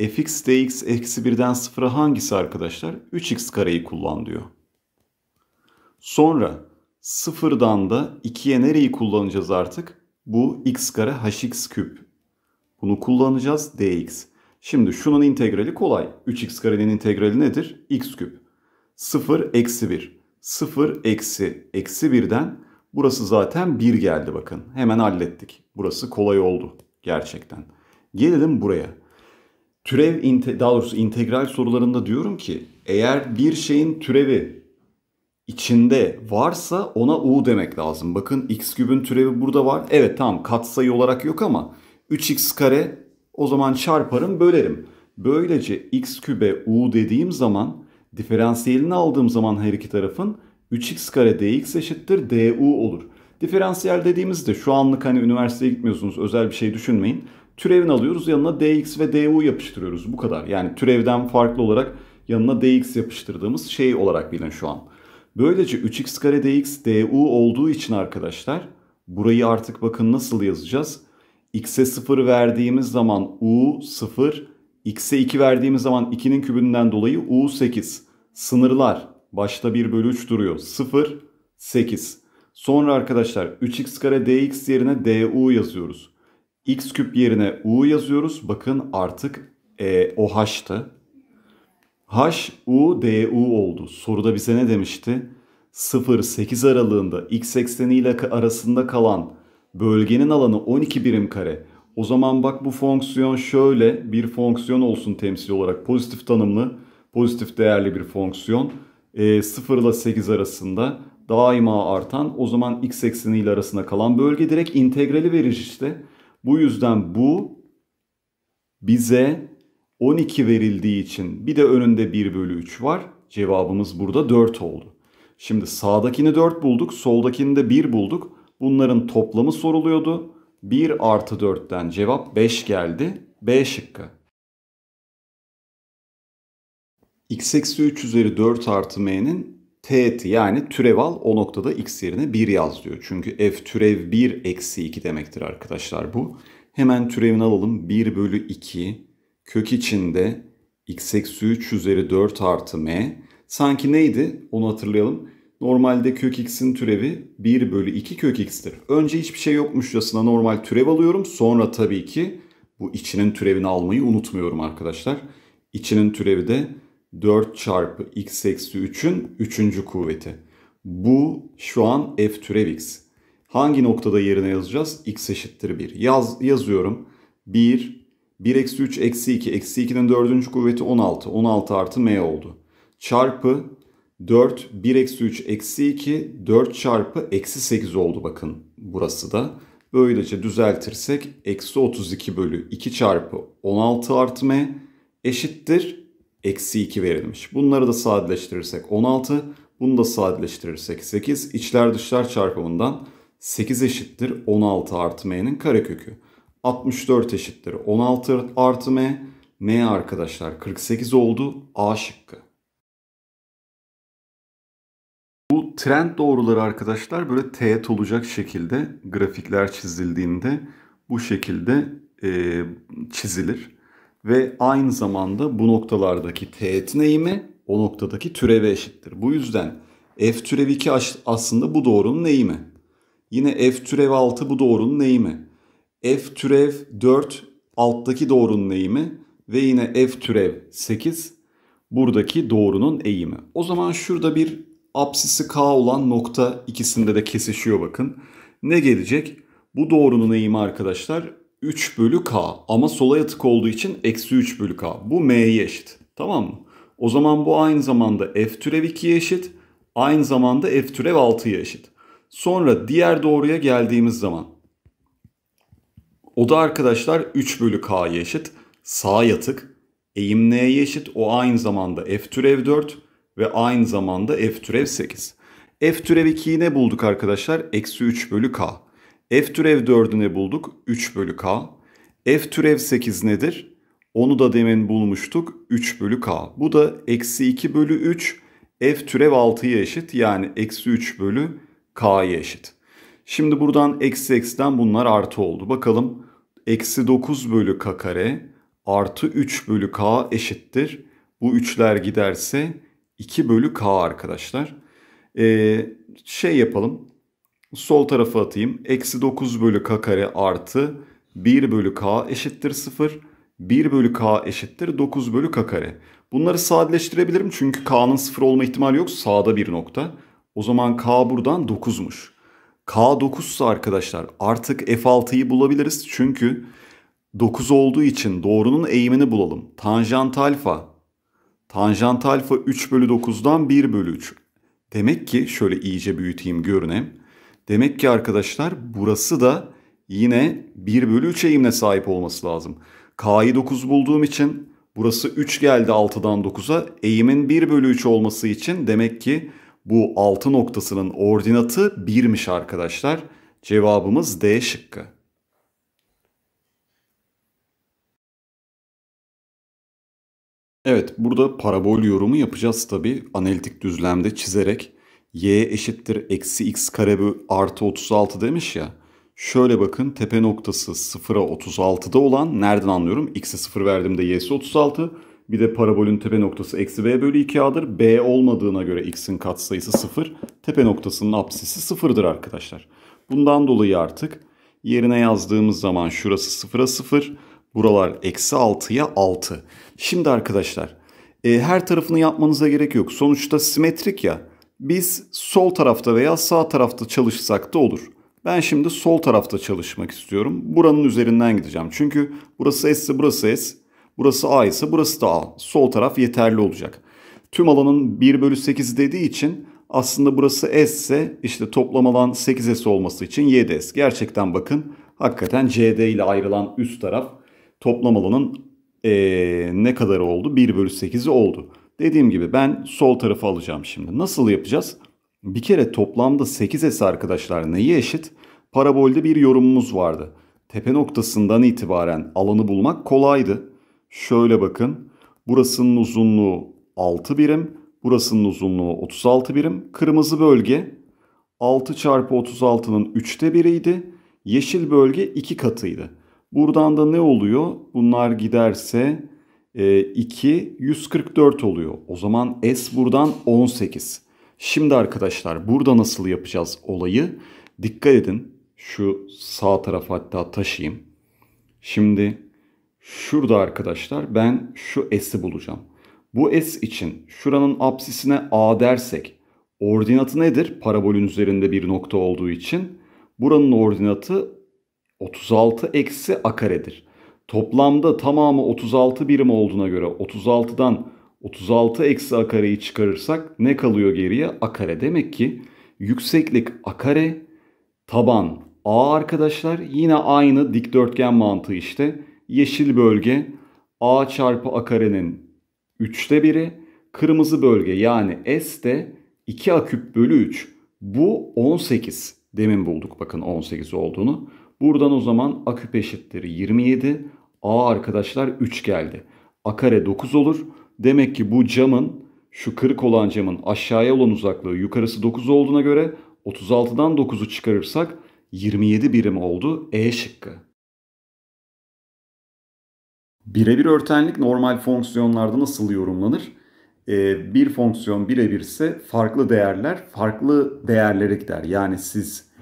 fx dx eksi birden sıfıra hangisi arkadaşlar? 3x kareyi kullan diyor. Sonra sıfırdan da 2'ye nereyi kullanacağız artık? Bu x kare hx küp. Bunu kullanacağız dx. Şimdi şunun integrali kolay. 3x karenin integrali nedir? x küp. 0 eksi 1. 0 eksi eksi 1'den burası zaten 1 geldi bakın. Hemen hallettik. Burası kolay oldu gerçekten. Gelelim buraya türev daha doğrusu integral sorularında diyorum ki eğer bir şeyin türevi içinde varsa ona u demek lazım. Bakın x kübün türevi burada var. Evet tamam katsayı olarak yok ama 3x kare o zaman çarparım bölerim. Böylece x kübe u dediğim zaman diferansiyelini aldığım zaman her iki tarafın 3x kare dx eşittir du olur. Diferansiyel dediğimizde şu anlık hani üniversiteye gitmiyorsunuz özel bir şey düşünmeyin. Türevini alıyoruz yanına dx ve du yapıştırıyoruz. Bu kadar. Yani türevden farklı olarak yanına dx yapıştırdığımız şey olarak bilin şu an. Böylece 3x kare dx du olduğu için arkadaşlar burayı artık bakın nasıl yazacağız. x'e 0 verdiğimiz zaman u 0, x'e 2 verdiğimiz zaman 2'nin kübünden dolayı u 8. Sınırlar başta 1 bölü 3 duruyor. 0, 8. Sonra arkadaşlar 3x kare dx yerine du yazıyoruz x küp yerine u yazıyoruz. Bakın artık e, o h'tı. H, u, du oldu. Soruda bize ne demişti? 0-8 aralığında x ekseni ile arasında kalan bölgenin alanı 12 birim kare. O zaman bak bu fonksiyon şöyle bir fonksiyon olsun temsil olarak pozitif tanımlı, pozitif değerli bir fonksiyon. E, 0 ile 8 arasında daima artan o zaman x ekseni ile arasında kalan bölge direkt integrali verir işte. Bu yüzden bu bize 12 verildiği için bir de önünde 1 bölü 3 var. Cevabımız burada 4 oldu. Şimdi sağdakini 4 bulduk, soldakini de 1 bulduk. Bunların toplamı soruluyordu. 1 artı 4'ten cevap 5 geldi. B şıkkı. x eksi 3 üzeri 4 artı m'nin teğet yani türev al o noktada x yerine 1 yaz diyor. Çünkü f türev 1 eksi 2 demektir arkadaşlar bu. Hemen türevini alalım. 1 bölü 2 kök içinde x eksi 3 üzeri 4 artı m. Sanki neydi onu hatırlayalım. Normalde kök x'in türevi 1 bölü 2 kök x'tir. Önce hiçbir şey yokmuşçasına normal türev alıyorum. Sonra tabii ki bu içinin türevini almayı unutmuyorum arkadaşlar. İçinin türevi de 4 çarpı x eksi 3'ün 3. kuvveti. Bu şu an f türev x. Hangi noktada yerine yazacağız? x eşittir 1. Yaz, yazıyorum. 1, 1 eksi 3 eksi 2. Eksi 2'nin 4. kuvveti 16. 16 artı m oldu. Çarpı 4, 1 eksi 3 eksi 2. 4 çarpı eksi 8 oldu bakın burası da. Böylece düzeltirsek eksi 32 bölü 2 çarpı 16 artı m eşittir eksi 2 verilmiş. Bunları da sadeleştirirsek 16, bunu da sadeleştirirsek 8. İçler dışlar çarpımından 8 eşittir 16 artı m'nin karekökü. 64 eşittir 16 artı m. M arkadaşlar 48 oldu. A şıkkı. Bu trend doğruları arkadaşlar böyle teğet olacak şekilde grafikler çizildiğinde bu şekilde e, çizilir ve aynı zamanda bu noktalardaki teğetin eğimi o noktadaki türeve eşittir. Bu yüzden f türev 2 aslında bu doğrunun eğimi. Yine f türev 6 bu doğrunun eğimi. f türev 4 alttaki doğrunun eğimi ve yine f türev 8 buradaki doğrunun eğimi. O zaman şurada bir apsisi k olan nokta ikisinde de kesişiyor bakın. Ne gelecek? Bu doğrunun eğimi arkadaşlar 3 bölü k ama sola yatık olduğu için eksi 3 bölü k. Bu m'ye eşit. Tamam mı? O zaman bu aynı zamanda f türev 2'ye eşit. Aynı zamanda f türev 6'ya eşit. Sonra diğer doğruya geldiğimiz zaman. O da arkadaşlar 3 bölü k'ya eşit. Sağ yatık. Eğim n'ye eşit. O aynı zamanda f türev 4 ve aynı zamanda f türev 8. f türev 2'yi ne bulduk arkadaşlar? Eksi 3 bölü k. F türev 4'ü ne bulduk? 3 bölü K. F türev 8 nedir? Onu da demin bulmuştuk. 3 bölü K. Bu da eksi 2 bölü 3 F türev 6'ya eşit. Yani eksi 3 bölü K'ya eşit. Şimdi buradan eksi eksiden bunlar artı oldu. Bakalım eksi 9 bölü K kare artı 3 bölü K eşittir. Bu üçler giderse 2 bölü K arkadaşlar. Ee, şey yapalım Sol tarafa atayım. Eksi 9 bölü k kare artı 1 bölü k eşittir 0. 1 bölü k eşittir 9 bölü k kare. Bunları sadeleştirebilirim çünkü k'nın 0 olma ihtimali yok. Sağda bir nokta. O zaman k buradan 9'muş. k 9 ise arkadaşlar artık f6'yı bulabiliriz. Çünkü 9 olduğu için doğrunun eğimini bulalım. Tanjant alfa. Tanjant alfa 3 bölü 9'dan 1 bölü 3. Demek ki şöyle iyice büyüteyim görünem. Demek ki arkadaşlar burası da yine 1 bölü 3 eğimine sahip olması lazım. K'yı 9 bulduğum için burası 3 geldi 6'dan 9'a. Eğimin 1 bölü 3 olması için demek ki bu 6 noktasının ordinatı 1'miş arkadaşlar. Cevabımız D şıkkı. Evet burada parabol yorumu yapacağız tabi analitik düzlemde çizerek y eşittir eksi x kare bölü artı 36 demiş ya. Şöyle bakın tepe noktası 0'a 36'da olan nereden anlıyorum? X'e 0 verdiğimde y'si 36. Bir de parabolün tepe noktası eksi b bölü 2a'dır. b olmadığına göre x'in katsayısı 0. Tepe noktasının apsisi 0'dır arkadaşlar. Bundan dolayı artık yerine yazdığımız zaman şurası 0'a 0. Buralar eksi 6'ya 6. Şimdi arkadaşlar e, her tarafını yapmanıza gerek yok. Sonuçta simetrik ya. Biz sol tarafta veya sağ tarafta çalışsak da olur. Ben şimdi sol tarafta çalışmak istiyorum. Buranın üzerinden gideceğim. Çünkü burası S ise burası S. Burası A ise burası da A. Sol taraf yeterli olacak. Tüm alanın 1 bölü 8 dediği için aslında burası S ise işte toplam alan 8S olması için 7 YDS. Gerçekten bakın hakikaten CD ile ayrılan üst taraf toplam alanın ee, ne kadarı oldu? 1 bölü 8'i oldu. Dediğim gibi ben sol tarafı alacağım şimdi. Nasıl yapacağız? Bir kere toplamda 8S arkadaşlar neyi eşit? Parabolde bir yorumumuz vardı. Tepe noktasından itibaren alanı bulmak kolaydı. Şöyle bakın. Burasının uzunluğu 6 birim. Burasının uzunluğu 36 birim. Kırmızı bölge 6 çarpı 36'nın 3'te biriydi. Yeşil bölge 2 katıydı. Buradan da ne oluyor? Bunlar giderse 2 ee, 144 oluyor. O zaman S buradan 18. Şimdi arkadaşlar burada nasıl yapacağız olayı? Dikkat edin. Şu sağ tarafa hatta taşıyayım. Şimdi şurada arkadaşlar ben şu S'i bulacağım. Bu S için şuranın apsisine A dersek ordinatı nedir? Parabolün üzerinde bir nokta olduğu için buranın ordinatı 36 eksi A karedir. Toplamda tamamı 36 birim olduğuna göre 36'dan 36 eksi a kareyi çıkarırsak ne kalıyor geriye? A kare demek ki yükseklik a kare taban a arkadaşlar yine aynı dikdörtgen mantığı işte. Yeşil bölge a çarpı a karenin 3'te biri kırmızı bölge yani s de 2 a küp bölü 3 bu 18 demin bulduk bakın 18 olduğunu. Buradan o zaman a küp eşittir 27. A arkadaşlar 3 geldi. A kare 9 olur. Demek ki bu camın şu kırık olan camın aşağıya olan uzaklığı yukarısı 9 olduğuna göre 36'dan 9'u çıkarırsak 27 birim oldu E şıkkı. Birebir örtenlik normal fonksiyonlarda nasıl yorumlanır? Ee, bir fonksiyon birebir ise farklı değerler farklı değerlere gider. Yani siz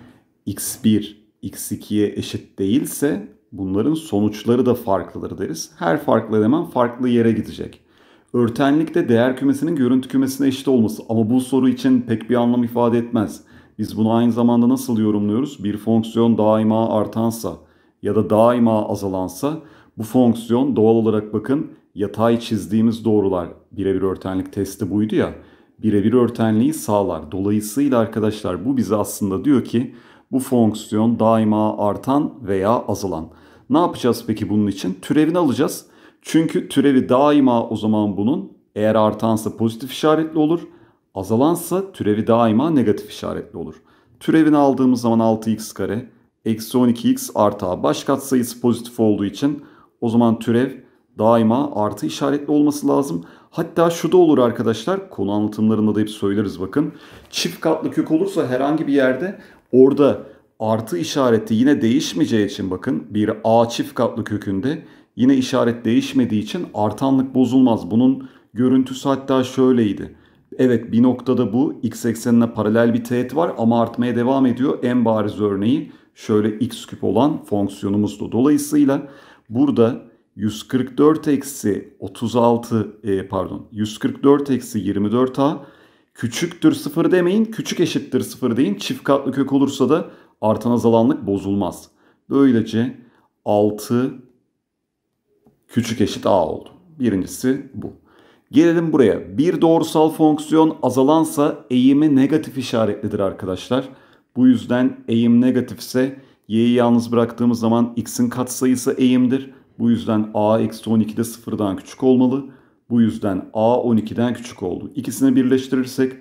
x1, x2'ye eşit değilse bunların sonuçları da farklıdır deriz. Her farklı eleman farklı yere gidecek. Örtenlikte değer kümesinin görüntü kümesine eşit olması ama bu soru için pek bir anlam ifade etmez. Biz bunu aynı zamanda nasıl yorumluyoruz? Bir fonksiyon daima artansa ya da daima azalansa bu fonksiyon doğal olarak bakın yatay çizdiğimiz doğrular birebir örtenlik testi buydu ya birebir örtenliği sağlar. Dolayısıyla arkadaşlar bu bize aslında diyor ki bu fonksiyon daima artan veya azalan. Ne yapacağız peki bunun için? Türevini alacağız. Çünkü türevi daima o zaman bunun eğer artansa pozitif işaretli olur. Azalansa türevi daima negatif işaretli olur. Türevini aldığımız zaman 6x kare eksi 12x artı a. Baş katsayısı pozitif olduğu için o zaman türev daima artı işaretli olması lazım. Hatta şu da olur arkadaşlar. Konu anlatımlarında da hep söyleriz bakın. Çift katlı kök olursa herhangi bir yerde Orada artı işareti yine değişmeyeceği için bakın bir A çift katlı kökünde yine işaret değişmediği için artanlık bozulmaz. Bunun görüntüsü hatta şöyleydi. Evet bir noktada bu x eksenine paralel bir teğet var ama artmaya devam ediyor. En bariz örneği şöyle x küp olan fonksiyonumuzdu. Dolayısıyla burada 144 eksi 36 e, pardon 144 eksi 24a Küçüktür sıfır demeyin. Küçük eşittir sıfır deyin. Çift katlı kök olursa da artan azalanlık bozulmaz. Böylece 6 küçük eşit a oldu. Birincisi bu. Gelelim buraya. Bir doğrusal fonksiyon azalansa eğimi negatif işaretlidir arkadaşlar. Bu yüzden eğim negatifse y'yi yalnız bıraktığımız zaman x'in katsayısı eğimdir. Bu yüzden a eksi 12 de sıfırdan küçük olmalı. Bu yüzden A 12'den küçük oldu. İkisini birleştirirsek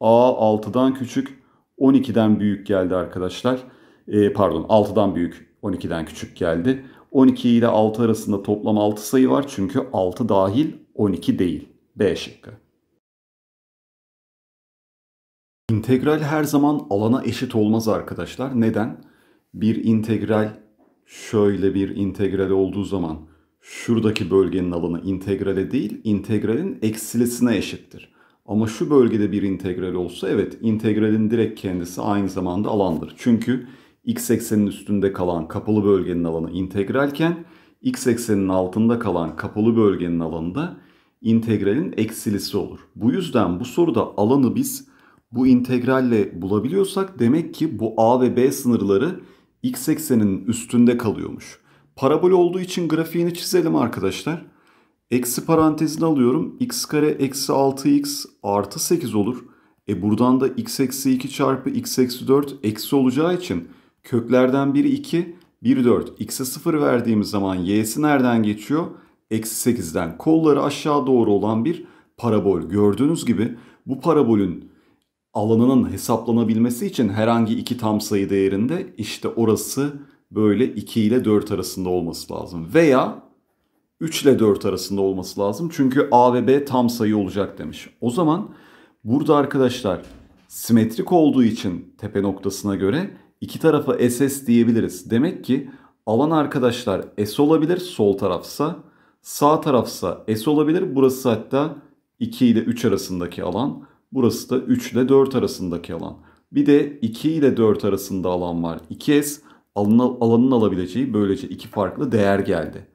A 6'dan küçük 12'den büyük geldi arkadaşlar. E, pardon 6'dan büyük 12'den küçük geldi. 12 ile 6 arasında toplam 6 sayı var çünkü 6 dahil 12 değil. B şıkkı. İntegral her zaman alana eşit olmaz arkadaşlar. Neden? Bir integral şöyle bir integral olduğu zaman şuradaki bölgenin alanı integrale değil, integralin eksilisine eşittir. Ama şu bölgede bir integral olsa evet integralin direkt kendisi aynı zamanda alandır. Çünkü x eksenin üstünde kalan kapalı bölgenin alanı integralken x eksenin altında kalan kapalı bölgenin alanı da integralin eksilisi olur. Bu yüzden bu soruda alanı biz bu integralle bulabiliyorsak demek ki bu a ve b sınırları x eksenin üstünde kalıyormuş. Parabol olduğu için grafiğini çizelim arkadaşlar. Eksi parantezini alıyorum. x kare eksi 6x artı 8 olur. E buradan da x eksi 2 çarpı x eksi 4 eksi olacağı için köklerden biri 2, biri 4. x'e 0 verdiğimiz zaman y'si nereden geçiyor? Eksi 8'den. Kolları aşağı doğru olan bir parabol. Gördüğünüz gibi bu parabolün alanının hesaplanabilmesi için herhangi iki tam sayı değerinde işte orası böyle 2 ile 4 arasında olması lazım. Veya 3 ile 4 arasında olması lazım. Çünkü A ve B tam sayı olacak demiş. O zaman burada arkadaşlar simetrik olduğu için tepe noktasına göre iki tarafa SS diyebiliriz. Demek ki alan arkadaşlar S olabilir sol tarafsa. Sağ tarafsa S olabilir. Burası hatta 2 ile 3 arasındaki alan. Burası da 3 ile 4 arasındaki alan. Bir de 2 ile 4 arasında alan var. 2S alanın, alanın alabileceği böylece şey, iki farklı değer geldi.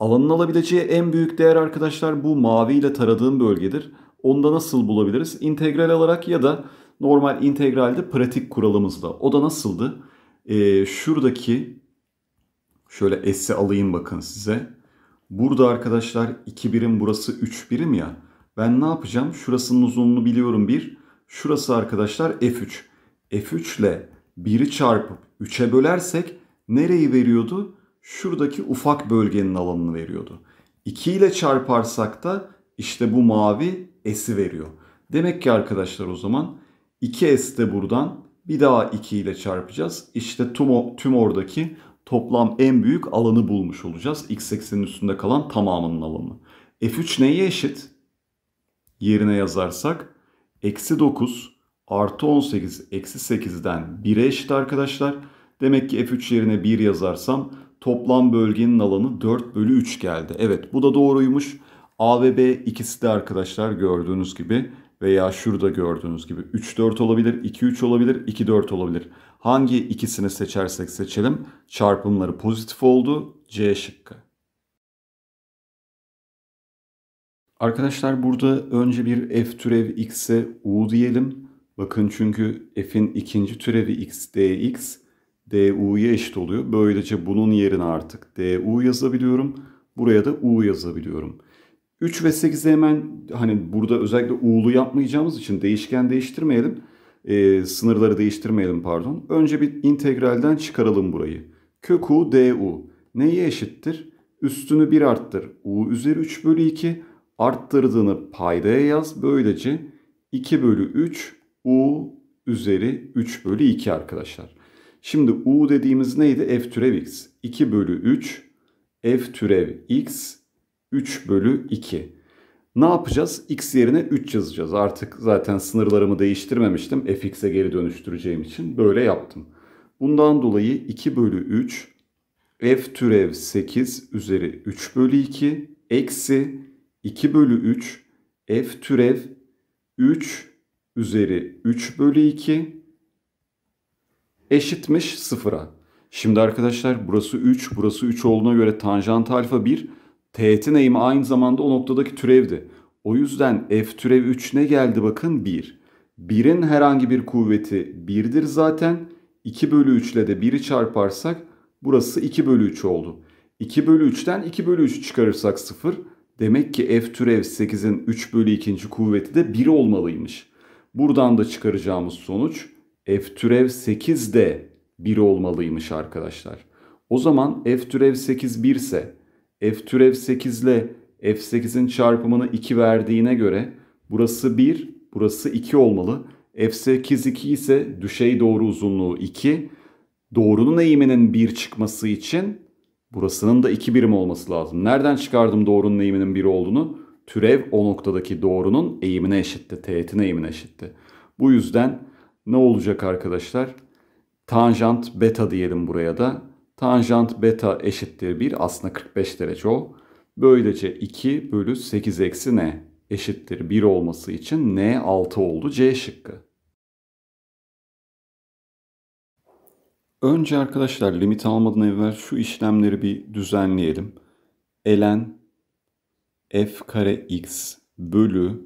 Alanın alabileceği en büyük değer arkadaşlar bu mavi ile taradığım bölgedir. Onu da nasıl bulabiliriz? İntegral olarak ya da normal integralde pratik kuralımızla. O da nasıldı? Ee, şuradaki şöyle S'i alayım bakın size. Burada arkadaşlar 2 birim burası 3 birim ya. Ben ne yapacağım? Şurasının uzunluğunu biliyorum 1. Şurası arkadaşlar F3. F3 ile 1'i çarpıp 3'e bölersek nereyi veriyordu? Şuradaki ufak bölgenin alanını veriyordu. 2 ile çarparsak da işte bu mavi S'i veriyor. Demek ki arkadaşlar o zaman 2S de buradan bir daha 2 ile çarpacağız. İşte tüm, tüm oradaki toplam en büyük alanı bulmuş olacağız. X eksenin üstünde kalan tamamının alanı. F3 neye eşit? Yerine yazarsak eksi 9 artı 18 eksi 8'den 1'e eşit arkadaşlar. Demek ki F3 yerine 1 yazarsam toplam bölgenin alanı 4 bölü 3 geldi. Evet bu da doğruymuş. A ve B ikisi de arkadaşlar gördüğünüz gibi veya şurada gördüğünüz gibi 3-4 olabilir, 2-3 olabilir, 2-4 olabilir. Hangi ikisini seçersek seçelim çarpımları pozitif oldu C şıkkı. Arkadaşlar burada önce bir f türev x'e u diyelim. Bakın çünkü f'in ikinci türevi x dx DU'ya eşit oluyor. Böylece bunun yerine artık DU yazabiliyorum. Buraya da U yazabiliyorum. 3 ve 8'e hemen hani burada özellikle U'lu yapmayacağımız için değişken değiştirmeyelim. E, sınırları değiştirmeyelim pardon. Önce bir integralden çıkaralım burayı. Kök U DU neye eşittir? Üstünü 1 arttır. U üzeri 3 bölü 2 arttırdığını paydaya yaz. Böylece 2 bölü 3 U üzeri 3 bölü 2 arkadaşlar. Şimdi u dediğimiz neydi? f türev x. 2 bölü 3 f türev x 3 bölü 2. Ne yapacağız? x yerine 3 yazacağız. Artık zaten sınırlarımı değiştirmemiştim. fx'e geri dönüştüreceğim için böyle yaptım. Bundan dolayı 2 bölü 3 f türev 8 üzeri 3 bölü 2 eksi 2 bölü 3 f türev 3 üzeri 3 bölü 2 eşitmiş sıfıra. Şimdi arkadaşlar burası 3, burası 3 olduğuna göre tanjant alfa 1. Teğetin eğimi aynı zamanda o noktadaki türevdi. O yüzden f türev 3 ne geldi bakın 1. 1'in herhangi bir kuvveti 1'dir zaten. 2 bölü 3 ile de 1'i çarparsak burası 2 bölü 3 oldu. 2 bölü 3'ten 2 bölü 3 çıkarırsak 0. Demek ki f türev 8'in 3 bölü 2. kuvveti de 1 olmalıymış. Buradan da çıkaracağımız sonuç f türev 8 de 1 olmalıymış arkadaşlar. O zaman f türev 8 1 ise f türev 8 ile f8'in çarpımını 2 verdiğine göre burası 1, burası 2 olmalı. f8 2 ise düşey doğru uzunluğu 2. Doğrunun eğiminin 1 çıkması için burasının da 2 birim olması lazım. Nereden çıkardım doğrunun eğiminin 1 olduğunu? Türev o noktadaki doğrunun eğimine eşitti. Teğetin eğimine eşitti. Bu yüzden ne olacak arkadaşlar? Tanjant beta diyelim buraya da. Tanjant beta eşittir 1. Aslında 45 derece o. Böylece 2 bölü 8 eksi n eşittir 1 olması için n 6 oldu c şıkkı. Önce arkadaşlar limit almadan evvel şu işlemleri bir düzenleyelim. Elen f kare x bölü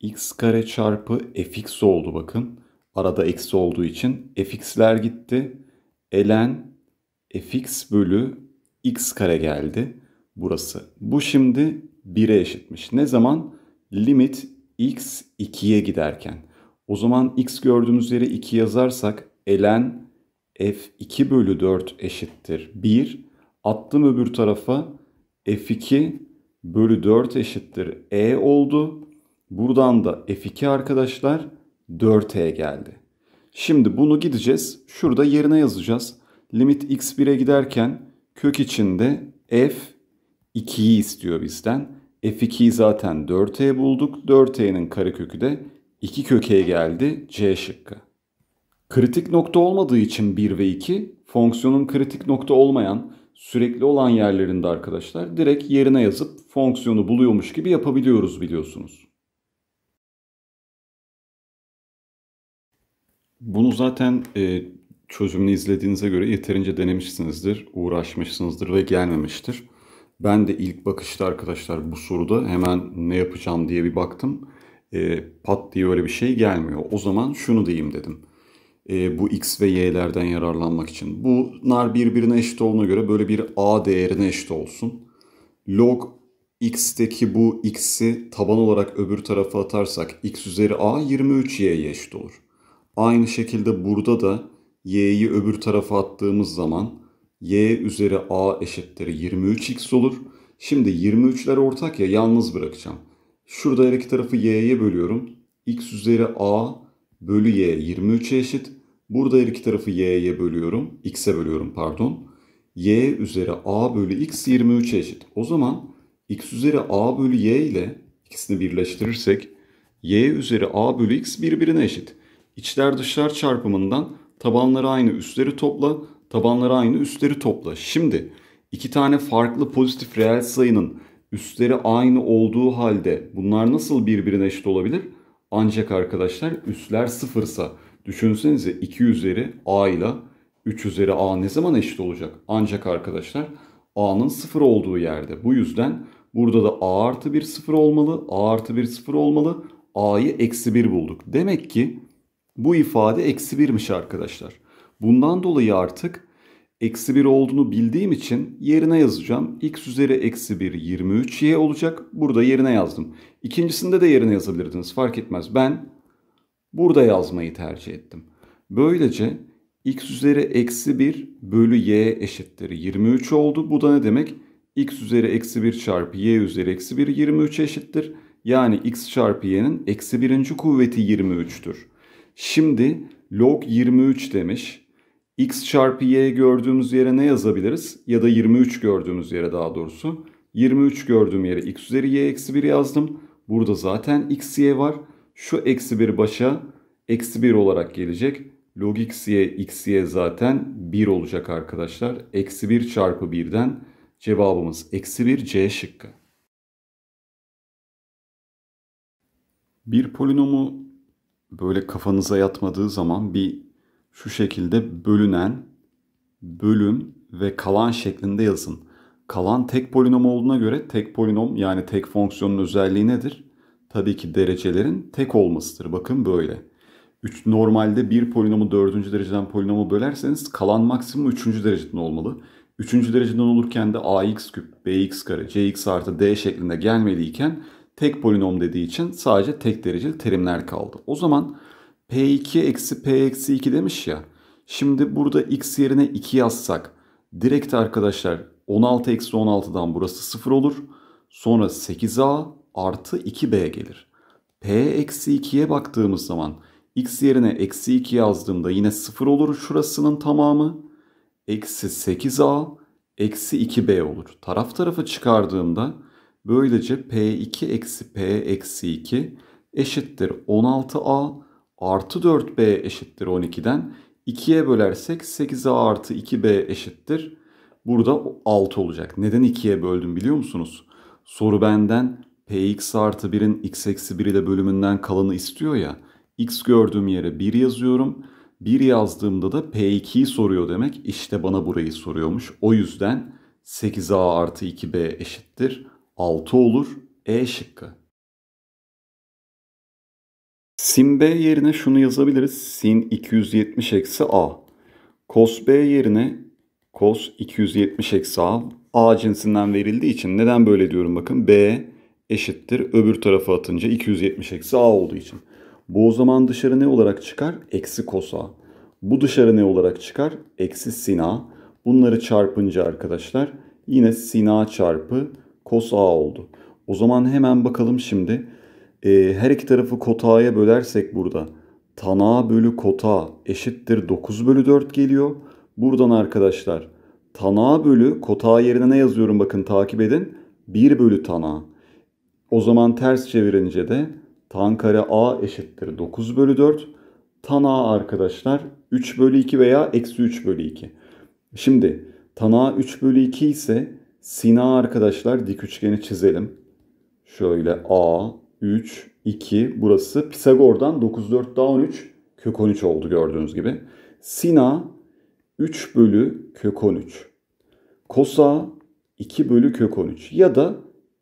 x kare çarpı fx oldu bakın. Arada eksi olduğu için fx'ler gitti. Elen fx bölü x kare geldi. Burası. Bu şimdi 1'e eşitmiş. Ne zaman? Limit x 2'ye giderken. O zaman x gördüğümüz yere 2 yazarsak elen f2 bölü 4 eşittir 1. Attım öbür tarafa f2 bölü 4 eşittir e oldu. Buradan da f2 arkadaşlar 4e geldi. Şimdi bunu gideceğiz. Şurada yerine yazacağız. Limit x1'e giderken kök içinde f 2'yi istiyor bizden. f2'yi zaten 4e bulduk. 4e'nin karekökü de 2 kök'e geldi c şıkkı. Kritik nokta olmadığı için 1 ve 2 fonksiyonun kritik nokta olmayan sürekli olan yerlerinde arkadaşlar direkt yerine yazıp fonksiyonu buluyormuş gibi yapabiliyoruz biliyorsunuz. Bunu zaten e, çözümünü izlediğinize göre yeterince denemişsinizdir, uğraşmışsınızdır ve gelmemiştir. Ben de ilk bakışta arkadaşlar bu soruda hemen ne yapacağım diye bir baktım. E, pat diye öyle bir şey gelmiyor. O zaman şunu diyeyim dedim. E, bu x ve y'lerden yararlanmak için. Bunlar birbirine eşit olduğuna göre böyle bir a değerine eşit olsun. Log x'teki bu x'i taban olarak öbür tarafa atarsak x üzeri a 23y'ye eşit olur. Aynı şekilde burada da y'yi öbür tarafa attığımız zaman y üzeri a eşittir 23x olur. Şimdi 23'ler ortak ya yalnız bırakacağım. Şurada her iki tarafı y'ye bölüyorum. x üzeri a bölü y 23'e eşit. Burada her iki tarafı y'ye bölüyorum. x'e bölüyorum pardon. y üzeri a bölü x 23'e eşit. O zaman x üzeri a bölü y ile ikisini birleştirirsek y üzeri a bölü x birbirine eşit. İçler dışlar çarpımından tabanları aynı üstleri topla, tabanları aynı üstleri topla. Şimdi iki tane farklı pozitif reel sayının üstleri aynı olduğu halde bunlar nasıl birbirine eşit olabilir? Ancak arkadaşlar üstler sıfırsa düşünsenize 2 üzeri a ile 3 üzeri a ne zaman eşit olacak? Ancak arkadaşlar a'nın sıfır olduğu yerde. Bu yüzden burada da a artı 1 sıfır olmalı, a artı 1 sıfır olmalı. a'yı eksi 1 bulduk. Demek ki bu ifade eksi birmiş arkadaşlar. Bundan dolayı artık eksi 1 olduğunu bildiğim için yerine yazacağım. x üzeri eksi 1 23y olacak. Burada yerine yazdım. İkincisinde de yerine yazabilirdiniz fark etmez. Ben burada yazmayı tercih ettim. Böylece x üzeri eksi 1 bölü y eşittir 23 oldu. Bu da ne demek? x üzeri eksi 1 çarpı y üzeri eksi 1 23 eşittir. Yani x çarpı y'nin eksi birinci kuvveti 23'tür. Şimdi log 23 demiş. X çarpı Y gördüğümüz yere ne yazabiliriz? Ya da 23 gördüğümüz yere daha doğrusu. 23 gördüğüm yere X üzeri Y eksi 1 yazdım. Burada zaten X, Y var. Şu eksi 1 başa eksi 1 olarak gelecek. Log X, Y, X, Y zaten 1 olacak arkadaşlar. Eksi 1 çarpı 1'den cevabımız eksi 1 C şıkkı. Bir polinomu böyle kafanıza yatmadığı zaman bir şu şekilde bölünen bölüm ve kalan şeklinde yazın. Kalan tek polinom olduğuna göre tek polinom yani tek fonksiyonun özelliği nedir? Tabii ki derecelerin tek olmasıdır. Bakın böyle. 3 normalde bir polinomu dördüncü dereceden polinomu bölerseniz kalan maksimum üçüncü dereceden olmalı. Üçüncü dereceden olurken de ax küp, bx kare, cx artı d şeklinde gelmeliyken tek polinom dediği için sadece tek dereceli terimler kaldı. O zaman P2 eksi P eksi 2 demiş ya. Şimdi burada x yerine 2 yazsak direkt arkadaşlar 16 eksi 16'dan burası 0 olur. Sonra 8a artı 2b gelir. P eksi 2'ye baktığımız zaman x yerine eksi 2 yazdığımda yine 0 olur şurasının tamamı. Eksi 8a eksi 2b olur. Taraf tarafa çıkardığımda Böylece P2 eksi P eksi 2 eşittir 16A artı 4B eşittir 12'den 2'ye bölersek 8A artı 2B eşittir. Burada 6 olacak. Neden 2'ye böldüm biliyor musunuz? Soru benden Px artı 1'in x eksi 1 ile bölümünden kalanı istiyor ya. X gördüğüm yere 1 yazıyorum. 1 yazdığımda da P2'yi soruyor demek. İşte bana burayı soruyormuş. O yüzden 8A artı 2B eşittir 6 olur. E şıkkı. Sin B yerine şunu yazabiliriz. Sin 270 eksi A. Cos B yerine cos 270 eksi A. A cinsinden verildiği için neden böyle diyorum bakın. B eşittir öbür tarafa atınca 270 eksi A olduğu için. Bu o zaman dışarı ne olarak çıkar? Eksi cos A. Bu dışarı ne olarak çıkar? Eksi sin A. Bunları çarpınca arkadaşlar yine sin A çarpı Kos A oldu. O zaman hemen bakalım şimdi. E, her iki tarafı kot A'ya bölersek burada. Tan A bölü kot A eşittir 9 bölü 4 geliyor. Buradan arkadaşlar tan A bölü kot A yerine ne yazıyorum bakın takip edin. 1 bölü tan A. O zaman ters çevirince de tan kare A eşittir 9 bölü 4. Tan A arkadaşlar 3 bölü 2 veya eksi 3 bölü 2. Şimdi tan A 3 bölü 2 ise Sina arkadaşlar dik üçgeni çizelim. Şöyle A, 3, 2 burası Pisagor'dan 9, 4 daha 13 kök 13 oldu gördüğünüz gibi. Sina 3 bölü kök 13. Kosa 2 bölü kök 13 ya da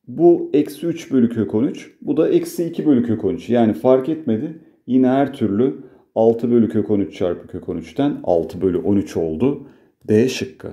bu eksi 3 bölü kök 13 bu da eksi 2 bölü kök 13 yani fark etmedi yine her türlü 6 bölü kök 13 çarpı kök 13'ten 6 bölü 13 oldu D şıkkı.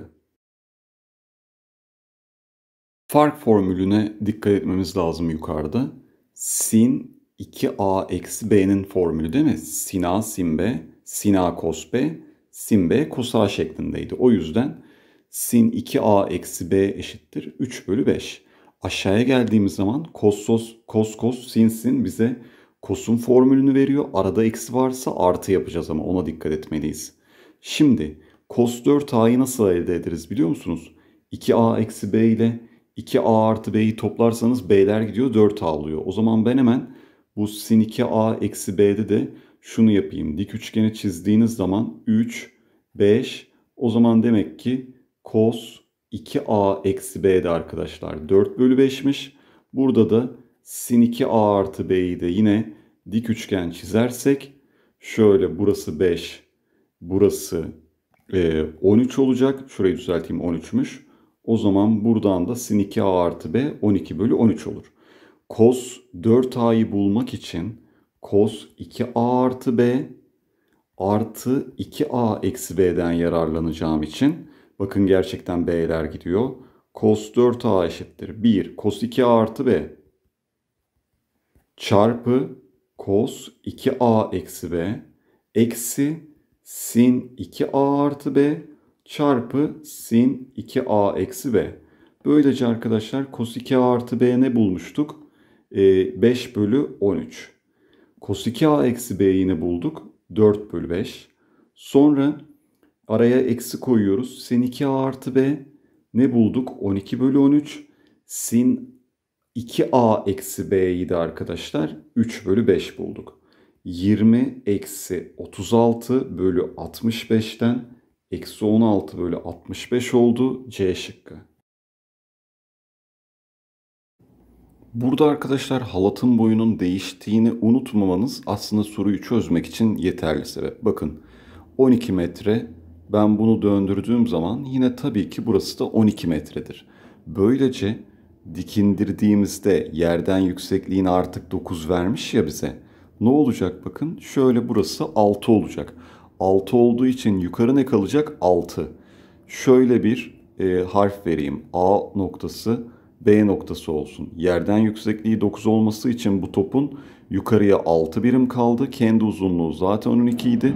Fark formülüne dikkat etmemiz lazım yukarıda. Sin 2a eksi b'nin formülü değil mi? Sin a sin b, sin a cos b, sin b cos a şeklindeydi. O yüzden sin 2a eksi b eşittir 3 bölü 5. Aşağıya geldiğimiz zaman cos, cos, cos, sin, sin bize cos'un formülünü veriyor. Arada eksi varsa artı yapacağız ama ona dikkat etmeliyiz. Şimdi cos 4a'yı nasıl elde ederiz biliyor musunuz? 2a eksi b ile 2A artı B'yi toplarsanız B'ler gidiyor 4A oluyor. O zaman ben hemen bu sin 2A eksi B'de de şunu yapayım. Dik üçgeni çizdiğiniz zaman 3, 5 o zaman demek ki cos 2A eksi B'de arkadaşlar 4 bölü 5'miş. Burada da sin 2A artı B'yi de yine dik üçgen çizersek şöyle burası 5, burası 13 e, olacak. Şurayı düzelteyim 13'müş. O zaman buradan da sin 2a artı b 12 bölü 13 olur. Cos 4a'yı bulmak için cos 2a artı b artı 2a eksi b'den yararlanacağım için bakın gerçekten b'ler gidiyor. Cos 4a eşittir 1 Cos 2a artı b çarpı cos 2a eksi b eksi sin 2a artı b çarpı sin 2a eksi b. Böylece arkadaşlar kos 2a artı b ne bulmuştuk? E, ee, 5 bölü 13. Kos 2a eksi b yine bulduk. 4 bölü 5. Sonra araya eksi koyuyoruz. Sin 2a artı b ne bulduk? 12 bölü 13. Sin 2a eksi b'yi de arkadaşlar 3 bölü 5 bulduk. 20 eksi 36 bölü 65'ten Eksi 16 bölü 65 oldu C şıkkı. Burada arkadaşlar halatın boyunun değiştiğini unutmamanız aslında soruyu çözmek için yeterli sebep. Bakın 12 metre ben bunu döndürdüğüm zaman yine tabii ki burası da 12 metredir. Böylece dikindirdiğimizde yerden yüksekliğini artık 9 vermiş ya bize. Ne olacak bakın şöyle burası 6 olacak. 6 olduğu için yukarı ne kalacak? 6. Şöyle bir e, harf vereyim. A noktası B noktası olsun. Yerden yüksekliği 9 olması için bu topun yukarıya 6 birim kaldı. Kendi uzunluğu zaten 12 idi.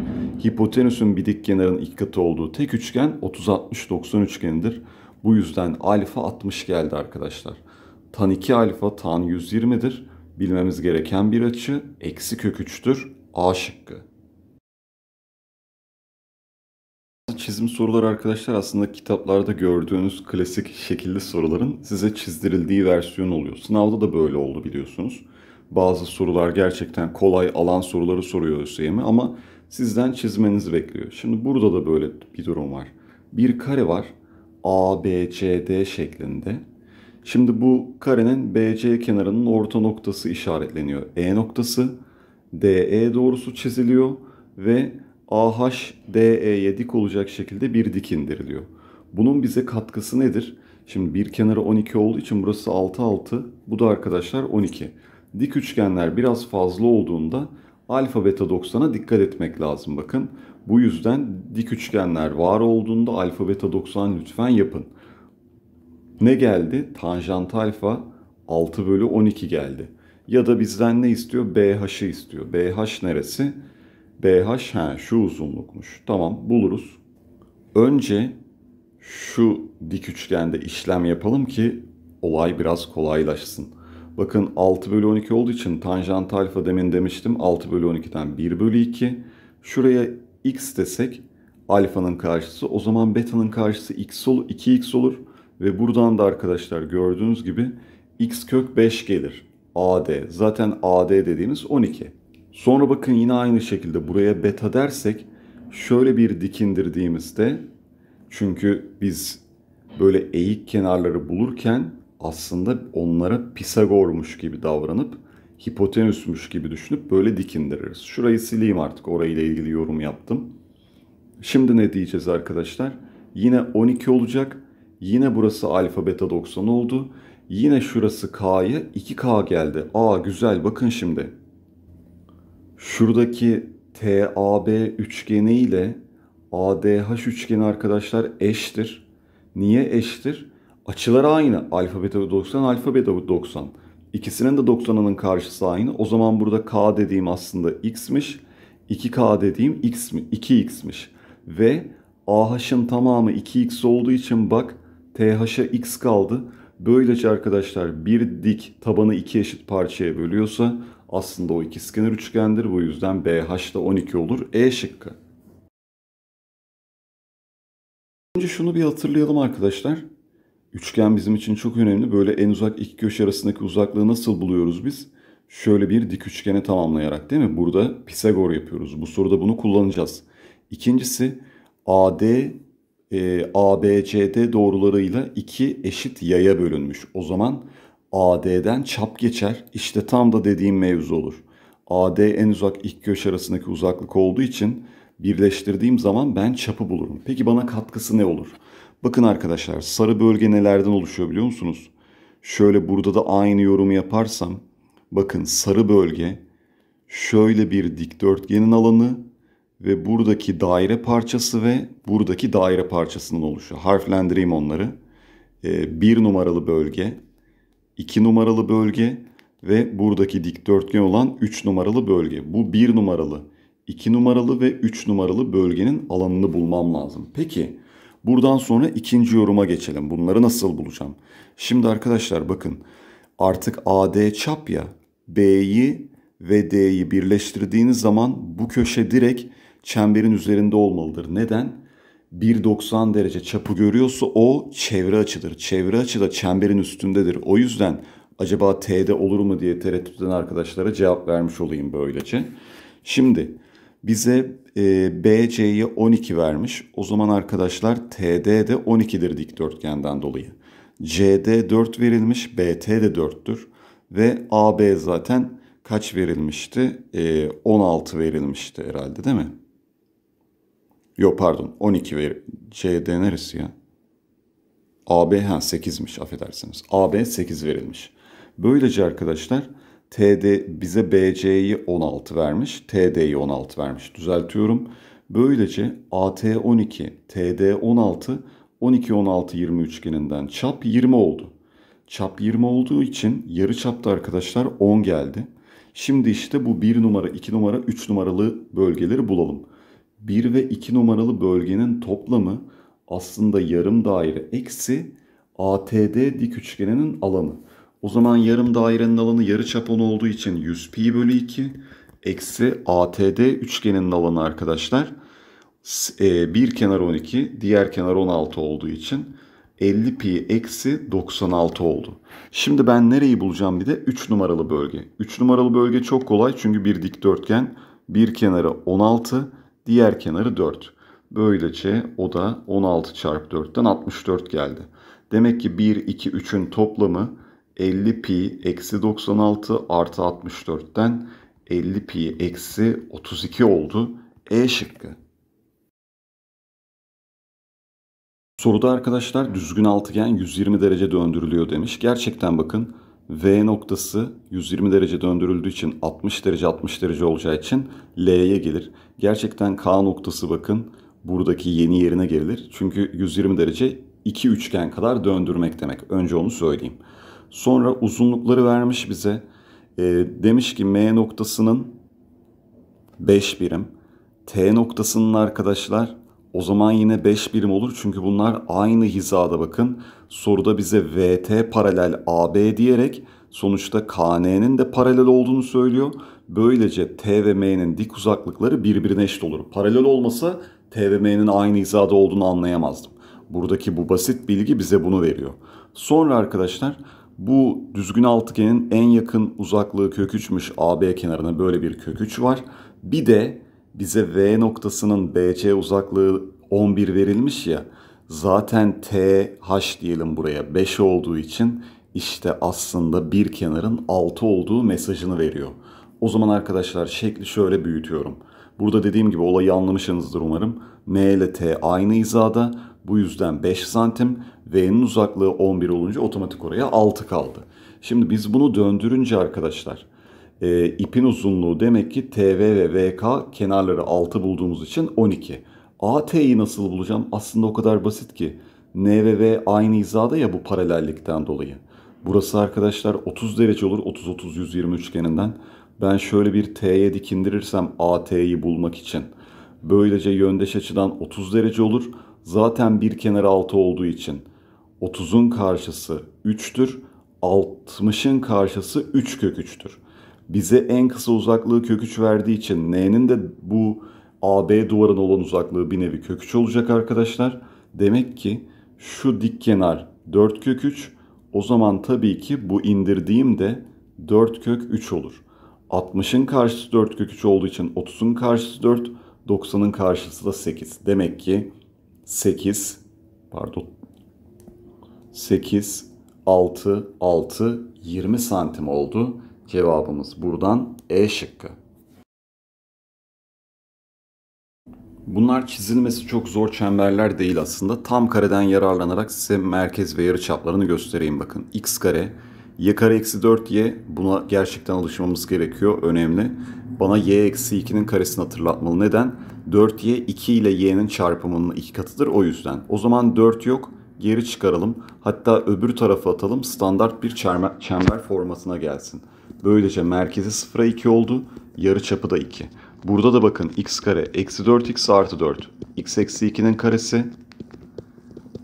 Hipotenüsün bir dik kenarın iki katı olduğu tek üçgen 30-60-90 üçgenidir. Bu yüzden alfa 60 geldi arkadaşlar. Tan 2 alfa tan 120'dir. Bilmemiz gereken bir açı eksi kök 3'tür. A şıkkı. Çizim soruları arkadaşlar aslında kitaplarda gördüğünüz klasik şekilli soruların size çizdirildiği versiyon oluyor. Sınavda da böyle oldu biliyorsunuz. Bazı sorular gerçekten kolay alan soruları soruyor ÖSYM ama sizden çizmenizi bekliyor. Şimdi burada da böyle bir durum var. Bir kare var A, B, C, D şeklinde. Şimdi bu karenin BC kenarının orta noktası işaretleniyor. E noktası, DE doğrusu çiziliyor ve AHDE'ye dik olacak şekilde bir dik indiriliyor. Bunun bize katkısı nedir? Şimdi bir kenarı 12 olduğu için burası 6 6. Bu da arkadaşlar 12. Dik üçgenler biraz fazla olduğunda alfa beta 90'a dikkat etmek lazım bakın. Bu yüzden dik üçgenler var olduğunda alfa beta 90 lütfen yapın. Ne geldi? Tanjant alfa 6 bölü 12 geldi. Ya da bizden ne istiyor? BH'ı istiyor. BH neresi? BH he, şu uzunlukmuş. Tamam buluruz. Önce şu dik üçgende işlem yapalım ki olay biraz kolaylaşsın. Bakın 6 bölü 12 olduğu için tanjant alfa demin demiştim. 6 bölü 12'den 1 bölü 2. Şuraya x desek alfanın karşısı o zaman beta'nın karşısı x olur, 2x olur. Ve buradan da arkadaşlar gördüğünüz gibi x kök 5 gelir. AD. Zaten AD dediğimiz 12. Sonra bakın yine aynı şekilde buraya beta dersek şöyle bir dik indirdiğimizde çünkü biz böyle eğik kenarları bulurken aslında onlara Pisagor'muş gibi davranıp hipotenüsmüş gibi düşünüp böyle dikindiririz. Şurayı sileyim artık orayla ilgili yorum yaptım. Şimdi ne diyeceğiz arkadaşlar? Yine 12 olacak. Yine burası alfa beta 90 oldu. Yine şurası K'ya 2K geldi. Aa güzel bakın şimdi. Şuradaki TAB üçgeni ile ADH üçgeni arkadaşlar eştir. Niye eştir? Açılar aynı. Alfa beta 90, alfa beta 90. İkisinin de 90'ının karşısı aynı. O zaman burada K dediğim aslında X'miş. 2K dediğim X mi? 2X'miş. Ve AH'ın tamamı 2X olduğu için bak TH'a X kaldı. Böylece arkadaşlar bir dik tabanı iki eşit parçaya bölüyorsa aslında o iki kenar üçgendir. Bu yüzden BH da 12 olur. E şıkkı. Önce şunu bir hatırlayalım arkadaşlar. Üçgen bizim için çok önemli. Böyle en uzak iki köşe arasındaki uzaklığı nasıl buluyoruz biz? Şöyle bir dik üçgene tamamlayarak değil mi? Burada Pisagor yapıyoruz. Bu soruda bunu kullanacağız. İkincisi AD e, ABCD doğrularıyla iki eşit yaya bölünmüş. O zaman AD'den çap geçer. İşte tam da dediğim mevzu olur. AD en uzak iki köşe arasındaki uzaklık olduğu için birleştirdiğim zaman ben çapı bulurum. Peki bana katkısı ne olur? Bakın arkadaşlar sarı bölge nelerden oluşuyor biliyor musunuz? Şöyle burada da aynı yorumu yaparsam bakın sarı bölge şöyle bir dikdörtgenin alanı ve buradaki daire parçası ve buradaki daire parçasının oluşuyor. Harflendireyim onları. Ee, bir numaralı bölge 2 numaralı bölge ve buradaki dikdörtgen olan 3 numaralı bölge. Bu 1 numaralı, 2 numaralı ve 3 numaralı bölgenin alanını bulmam lazım. Peki buradan sonra ikinci yoruma geçelim. Bunları nasıl bulacağım? Şimdi arkadaşlar bakın artık AD çap ya B'yi ve D'yi birleştirdiğiniz zaman bu köşe direkt çemberin üzerinde olmalıdır. Neden? 1.90 derece çapı görüyorsa o çevre açıdır. Çevre açı da çemberin üstündedir. O yüzden acaba T'de olur mu diye tereddüt eden arkadaşlara cevap vermiş olayım böylece. Şimdi bize e, BC'ye 12 vermiş. O zaman arkadaşlar TD de 12'dir dikdörtgenden dolayı. CD 4 verilmiş, BT de 4'tür. Ve AB zaten kaç verilmişti? E, 16 verilmişti herhalde değil mi? Yok pardon 12 ver CHD neresi ya? AB ha 8'miş affedersiniz. AB 8 verilmiş. Böylece arkadaşlar TD bize BC'yi 16 vermiş. TD'yi 16 vermiş. Düzeltiyorum. Böylece AT 12, TD 16, 12 16 20 üçgeninden çap 20 oldu. Çap 20 olduğu için yarı çapta arkadaşlar 10 geldi. Şimdi işte bu 1 numara, 2 numara, 3 numaralı bölgeleri bulalım. 1 ve 2 numaralı bölgenin toplamı aslında yarım daire eksi ATD dik üçgeninin alanı. O zaman yarım dairenin alanı yarı çapon olduğu için 100 pi bölü 2 eksi ATD üçgeninin alanı arkadaşlar. E, bir kenar 12 diğer kenar 16 olduğu için 50 pi eksi 96 oldu. Şimdi ben nereyi bulacağım bir de 3 numaralı bölge. 3 numaralı bölge çok kolay çünkü bir dikdörtgen bir kenarı 16 Diğer kenarı 4. Böylece o da 16 çarpı 4'ten 64 geldi. Demek ki 1, 2, 3'ün toplamı 50 pi eksi 96 artı 64'ten 50 pi eksi 32 oldu. E şıkkı. Soruda arkadaşlar düzgün altıgen 120 derece döndürülüyor demiş. Gerçekten bakın V noktası 120 derece döndürüldüğü için 60 derece 60 derece olacağı için L'ye gelir. Gerçekten K noktası bakın buradaki yeni yerine gelir. Çünkü 120 derece iki üçgen kadar döndürmek demek. Önce onu söyleyeyim. Sonra uzunlukları vermiş bize. E, demiş ki M noktasının 5 birim. T noktasının arkadaşlar o zaman yine 5 birim olur çünkü bunlar aynı hizada bakın. Soruda bize VT paralel AB diyerek sonuçta KN'nin de paralel olduğunu söylüyor. Böylece T ve M'nin dik uzaklıkları birbirine eşit olur. Paralel olmasa T ve M'nin aynı hizada olduğunu anlayamazdım. Buradaki bu basit bilgi bize bunu veriyor. Sonra arkadaşlar bu düzgün altıgenin en yakın uzaklığı kök 3'müş AB kenarına böyle bir kök 3 var. Bir de bize V noktasının BC uzaklığı 11 verilmiş ya. Zaten TH diyelim buraya 5 olduğu için işte aslında bir kenarın 6 olduğu mesajını veriyor. O zaman arkadaşlar şekli şöyle büyütüyorum. Burada dediğim gibi olayı anlamışsınızdır umarım. M ile T aynı hizada. Bu yüzden 5 santim. V'nin uzaklığı 11 olunca otomatik oraya 6 kaldı. Şimdi biz bunu döndürünce arkadaşlar e, ipin uzunluğu demek ki TV ve VK kenarları 6 bulduğumuz için 12. AT'yi nasıl bulacağım? Aslında o kadar basit ki. N ve V aynı hizada ya bu paralellikten dolayı. Burası arkadaşlar 30 derece olur 30-30-120 üçgeninden. Ben şöyle bir T'ye dikindirirsem AT'yi bulmak için. Böylece yöndeş açıdan 30 derece olur. Zaten bir kenarı 6 olduğu için. 30'un karşısı 3'tür. 60'ın karşısı 3 kök 3'tür bize en kısa uzaklığı kök 3 verdiği için n'nin de bu AB duvarına olan uzaklığı bir nevi kök 3 olacak arkadaşlar. Demek ki şu dik kenar 4 kök 3 o zaman tabii ki bu indirdiğim de 4 kök 3 olur. 60'ın karşısı 4 kök 3 olduğu için 30'un karşısı 4, 90'ın karşısı da 8. Demek ki 8 pardon 8 6 6 20 santim oldu. Cevabımız buradan E şıkkı. Bunlar çizilmesi çok zor çemberler değil aslında. Tam kareden yararlanarak size merkez ve yarı çaplarını göstereyim bakın. x kare, y kare eksi 4y buna gerçekten alışmamız gerekiyor. Önemli. Bana y eksi 2'nin karesini hatırlatmalı. Neden? 4y 2 ile y'nin çarpımının iki katıdır o yüzden. O zaman 4 yok geri çıkaralım. Hatta öbür tarafa atalım standart bir çember, formasına gelsin. Böylece merkezi 0'a 2 oldu. Yarı çapı da 2. Burada da bakın x kare eksi 4x artı 4. x eksi 2'nin karesi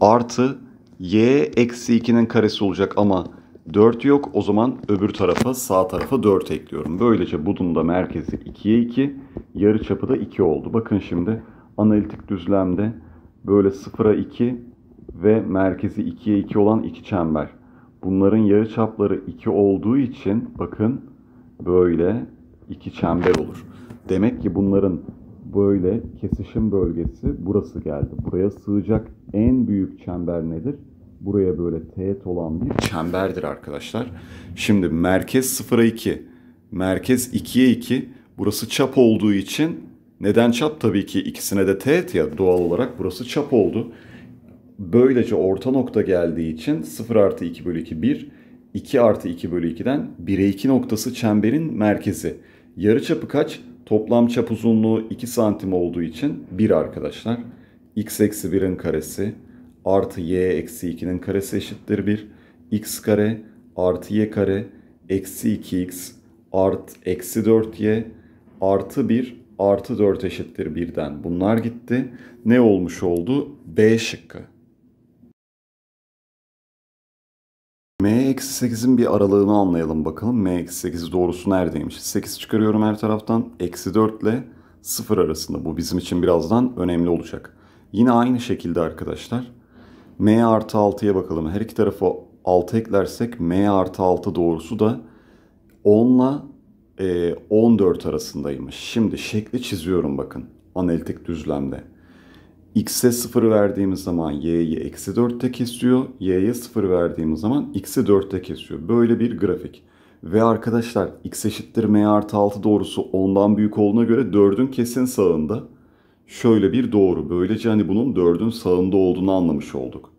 artı y eksi 2'nin karesi olacak ama 4 yok. O zaman öbür tarafa sağ tarafa 4 ekliyorum. Böylece bunun da merkezi 2'ye 2. Yarı çapı da 2 oldu. Bakın şimdi analitik düzlemde böyle 0'a 2 ve merkezi 2'ye 2 olan iki çember. Bunların yarı çapları 2 olduğu için bakın böyle iki çember olur. Demek ki bunların böyle kesişim bölgesi burası geldi. Buraya sığacak en büyük çember nedir? Buraya böyle teğet olan bir çemberdir arkadaşlar. Şimdi merkez 0'a 2, merkez 2'ye 2. Burası çap olduğu için neden çap? Tabii ki ikisine de teğet ya doğal olarak burası çap oldu böylece orta nokta geldiği için 0 artı 2 bölü 2 1, 2 artı 2 bölü 2'den 1'e 2 noktası çemberin merkezi. Yarı çapı kaç? Toplam çap uzunluğu 2 santim olduğu için 1 arkadaşlar. x eksi 1'in karesi artı y eksi 2'nin karesi eşittir 1. x kare artı y kare eksi 2x art eksi 4y artı 1 artı 4 eşittir 1'den. Bunlar gitti. Ne olmuş oldu? B şıkkı. M-8'in bir aralığını anlayalım bakalım. M-8 doğrusu neredeymiş? 8 çıkarıyorum her taraftan. Eksi 4 ile 0 arasında. Bu bizim için birazdan önemli olacak. Yine aynı şekilde arkadaşlar. M artı 6'ya bakalım. Her iki tarafı 6 eklersek M artı 6 doğrusu da 10 ile 14 arasındaymış. Şimdi şekli çiziyorum bakın analitik düzlemde x'e 0 verdiğimiz zaman y'yi eksi 4'te kesiyor. y'ye 0 verdiğimiz zaman x'i 4'te kesiyor. Böyle bir grafik. Ve arkadaşlar x eşittir m artı 6 doğrusu ondan büyük olduğuna göre 4'ün kesin sağında şöyle bir doğru. Böylece hani bunun 4'ün sağında olduğunu anlamış olduk.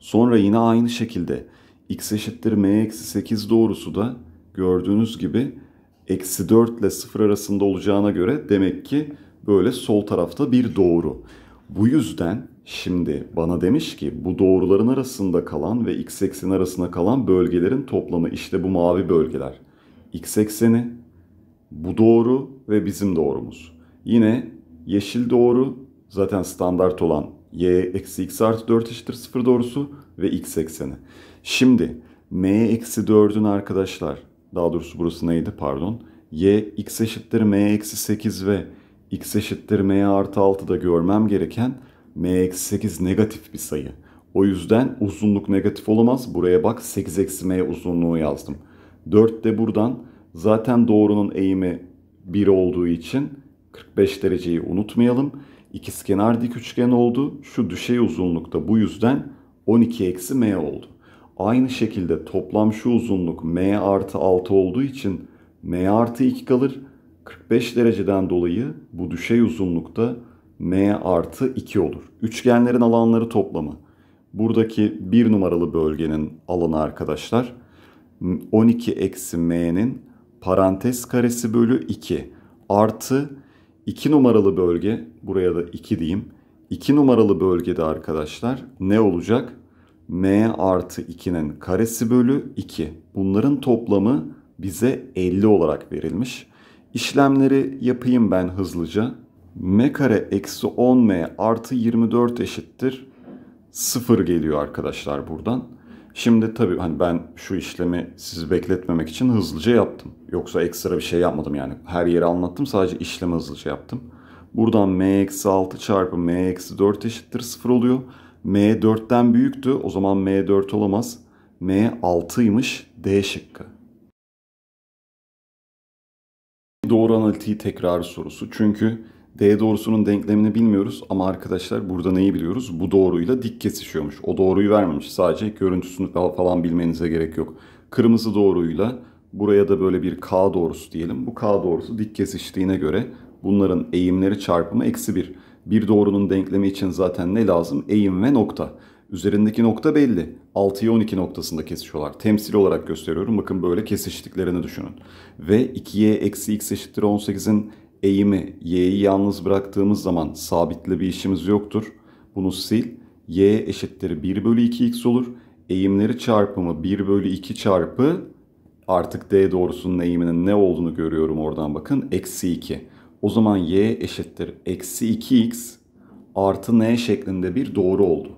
Sonra yine aynı şekilde x eşittir m eksi 8 doğrusu da gördüğünüz gibi eksi 4 ile 0 arasında olacağına göre demek ki böyle sol tarafta bir doğru. Bu yüzden şimdi bana demiş ki bu doğruların arasında kalan ve x ekseni arasında kalan bölgelerin toplamı işte bu mavi bölgeler. x ekseni bu doğru ve bizim doğrumuz. Yine yeşil doğru zaten standart olan y eksi x artı 4 eşittir 0 doğrusu ve x ekseni. Şimdi m eksi 4'ün arkadaşlar daha doğrusu burası neydi pardon y x eşittir m eksi 8 ve x eşittir m artı 6 da görmem gereken m eksi 8 negatif bir sayı. O yüzden uzunluk negatif olamaz. Buraya bak 8 eksi m uzunluğu yazdım. 4 de buradan zaten doğrunun eğimi 1 olduğu için 45 dereceyi unutmayalım. İkizkenar dik üçgen oldu. Şu düşey uzunlukta bu yüzden 12 eksi m oldu. Aynı şekilde toplam şu uzunluk m artı 6 olduğu için m artı 2 kalır. 45 dereceden dolayı bu düşey uzunlukta m artı 2 olur. Üçgenlerin alanları toplamı. Buradaki bir numaralı bölgenin alanı arkadaşlar 12 eksi m'nin parantez karesi bölü 2 artı 2 numaralı bölge buraya da 2 diyeyim. 2 numaralı bölgede arkadaşlar ne olacak? m artı 2'nin karesi bölü 2. Bunların toplamı bize 50 olarak verilmiş. İşlemleri yapayım ben hızlıca. m kare eksi 10m artı 24 eşittir. 0 geliyor arkadaşlar buradan. Şimdi tabii hani ben şu işlemi sizi bekletmemek için hızlıca yaptım. Yoksa ekstra bir şey yapmadım yani. Her yeri anlattım sadece işlemi hızlıca yaptım. Buradan m eksi 6 çarpı m eksi 4 eşittir 0 oluyor. m 4'ten büyüktü o zaman m 4 olamaz. m 6'ymış D şıkkı. doğru analitiği tekrar sorusu. Çünkü D doğrusunun denklemini bilmiyoruz ama arkadaşlar burada neyi biliyoruz? Bu doğruyla dik kesişiyormuş. O doğruyu vermemiş. Sadece görüntüsünü falan bilmenize gerek yok. Kırmızı doğruyla buraya da böyle bir K doğrusu diyelim. Bu K doğrusu dik kesiştiğine göre bunların eğimleri çarpımı eksi 1. Bir. bir doğrunun denklemi için zaten ne lazım? Eğim ve nokta. Üzerindeki nokta belli. 6'ya 12 noktasında kesişiyorlar. Temsil olarak gösteriyorum. Bakın böyle kesiştiklerini düşünün. Ve 2y eksi x eşittir 18'in eğimi y'yi yalnız bıraktığımız zaman sabitle bir işimiz yoktur. Bunu sil. y eşittir 1 bölü 2x olur. Eğimleri çarpımı 1 bölü 2 çarpı artık d doğrusunun eğiminin ne olduğunu görüyorum oradan bakın. Eksi 2. O zaman y eşittir eksi 2x artı n şeklinde bir doğru oldu.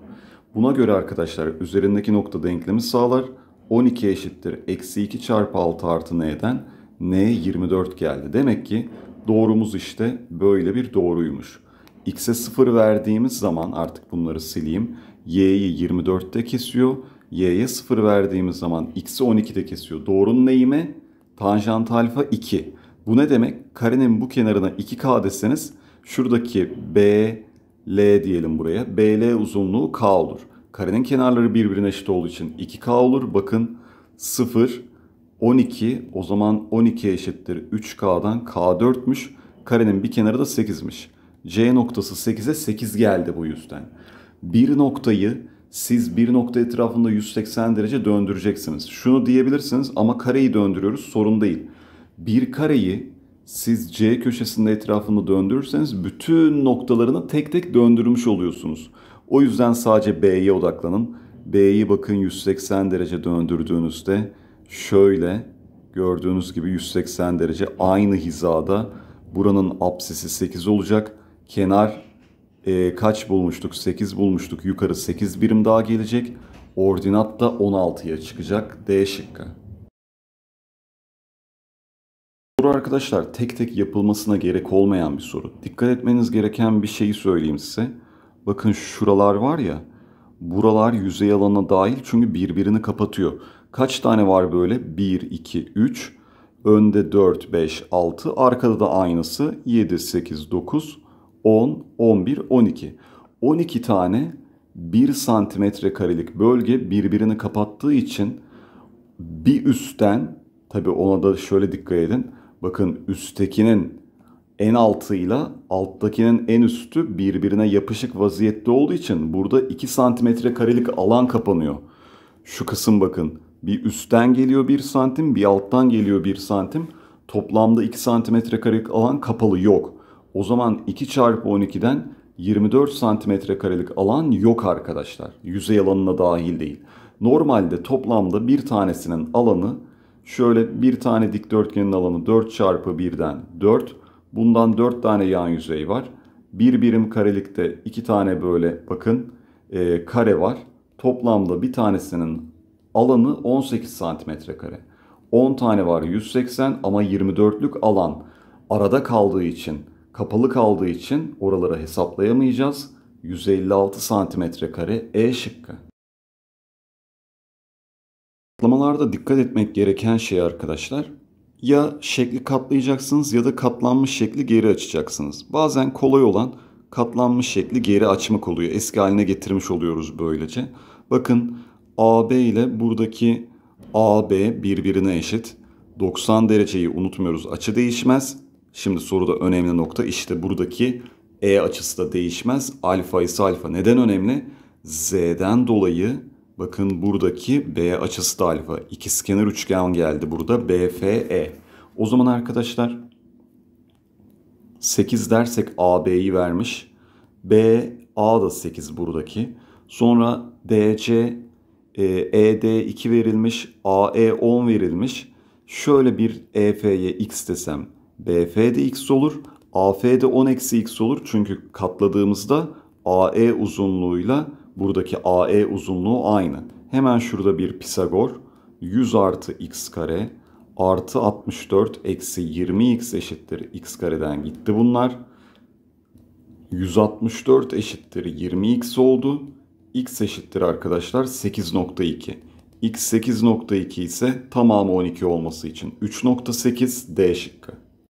Buna göre arkadaşlar üzerindeki nokta denklemi sağlar. 12 eşittir. Eksi 2 çarpı 6 artı n'den n 24 geldi. Demek ki doğrumuz işte böyle bir doğruymuş. X'e 0 verdiğimiz zaman artık bunları sileyim. Y'yi 24'te kesiyor. Y'ye 0 verdiğimiz zaman X'i 12'de kesiyor. Doğrunun neyime? tanjant alfa 2. Bu ne demek? Karenin bu kenarına 2K deseniz şuradaki B, L diyelim buraya. BL uzunluğu K olur. Karenin kenarları birbirine eşit olduğu için 2K olur. Bakın 0, 12 o zaman 12 eşittir 3K'dan K4'müş. Karenin bir kenarı da 8'miş. C noktası 8'e 8 geldi bu yüzden. Bir noktayı siz bir nokta etrafında 180 derece döndüreceksiniz. Şunu diyebilirsiniz ama kareyi döndürüyoruz sorun değil. Bir kareyi siz C köşesinde etrafını döndürürseniz bütün noktalarını tek tek döndürmüş oluyorsunuz. O yüzden sadece B'ye odaklanın. B'yi bakın 180 derece döndürdüğünüzde şöyle gördüğünüz gibi 180 derece aynı hizada buranın apsisi 8 olacak. Kenar e, kaç bulmuştuk? 8 bulmuştuk. Yukarı 8 birim daha gelecek. Ordinat da 16'ya çıkacak D şıkkı. arkadaşlar tek tek yapılmasına gerek olmayan bir soru. Dikkat etmeniz gereken bir şeyi söyleyeyim size. Bakın şuralar var ya. Buralar yüzey alanına dahil çünkü birbirini kapatıyor. Kaç tane var böyle? 1, 2, 3. Önde 4, 5, 6. Arkada da aynısı. 7, 8, 9, 10, 11, 12. 12 tane 1 santimetre karelik bölge birbirini kapattığı için bir üstten tabi ona da şöyle dikkat edin. Bakın üsttekinin en altıyla alttakinin en üstü birbirine yapışık vaziyette olduğu için burada 2 santimetre karelik alan kapanıyor. Şu kısım bakın bir üstten geliyor 1 santim bir alttan geliyor 1 santim. Toplamda 2 santimetre karelik alan kapalı yok. O zaman 2 çarpı 12'den 24 santimetre karelik alan yok arkadaşlar. Yüzey alanına dahil değil. Normalde toplamda bir tanesinin alanı Şöyle bir tane dikdörtgenin alanı 4 çarpı 1'den 4. Bundan 4 tane yan yüzey var. Bir birim karelikte 2 tane böyle bakın e, kare var. Toplamda bir tanesinin alanı 18 santimetre kare. 10 tane var 180 ama 24'lük alan arada kaldığı için, kapalı kaldığı için oraları hesaplayamayacağız. 156 santimetre kare E şıkkı. Katlamalarda dikkat etmek gereken şey arkadaşlar ya şekli katlayacaksınız ya da katlanmış şekli geri açacaksınız. Bazen kolay olan katlanmış şekli geri açmak oluyor. Eski haline getirmiş oluyoruz böylece. Bakın AB ile buradaki AB birbirine eşit. 90 dereceyi unutmuyoruz. Açı değişmez. Şimdi soruda önemli nokta işte buradaki E açısı da değişmez. Alfa ise alfa. Neden önemli? Z'den dolayı Bakın buradaki B açısı da alfa. İkizkenar üçgen geldi burada BFE. O zaman arkadaşlar 8 dersek AB'yi vermiş. BA da 8 buradaki. Sonra DC ED e, 2 verilmiş, AE 10 verilmiş. Şöyle bir EF'ye x desem BF de x olur. AF de 10 eksi x olur. Çünkü katladığımızda AE uzunluğuyla Buradaki AE uzunluğu aynı. Hemen şurada bir Pisagor. 100 artı x kare artı 64 eksi 20x eşittir x kareden gitti bunlar. 164 eşittir 20x oldu. x eşittir arkadaşlar 8.2. x 8.2 ise tamamı 12 olması için 3.8 D şıkkı.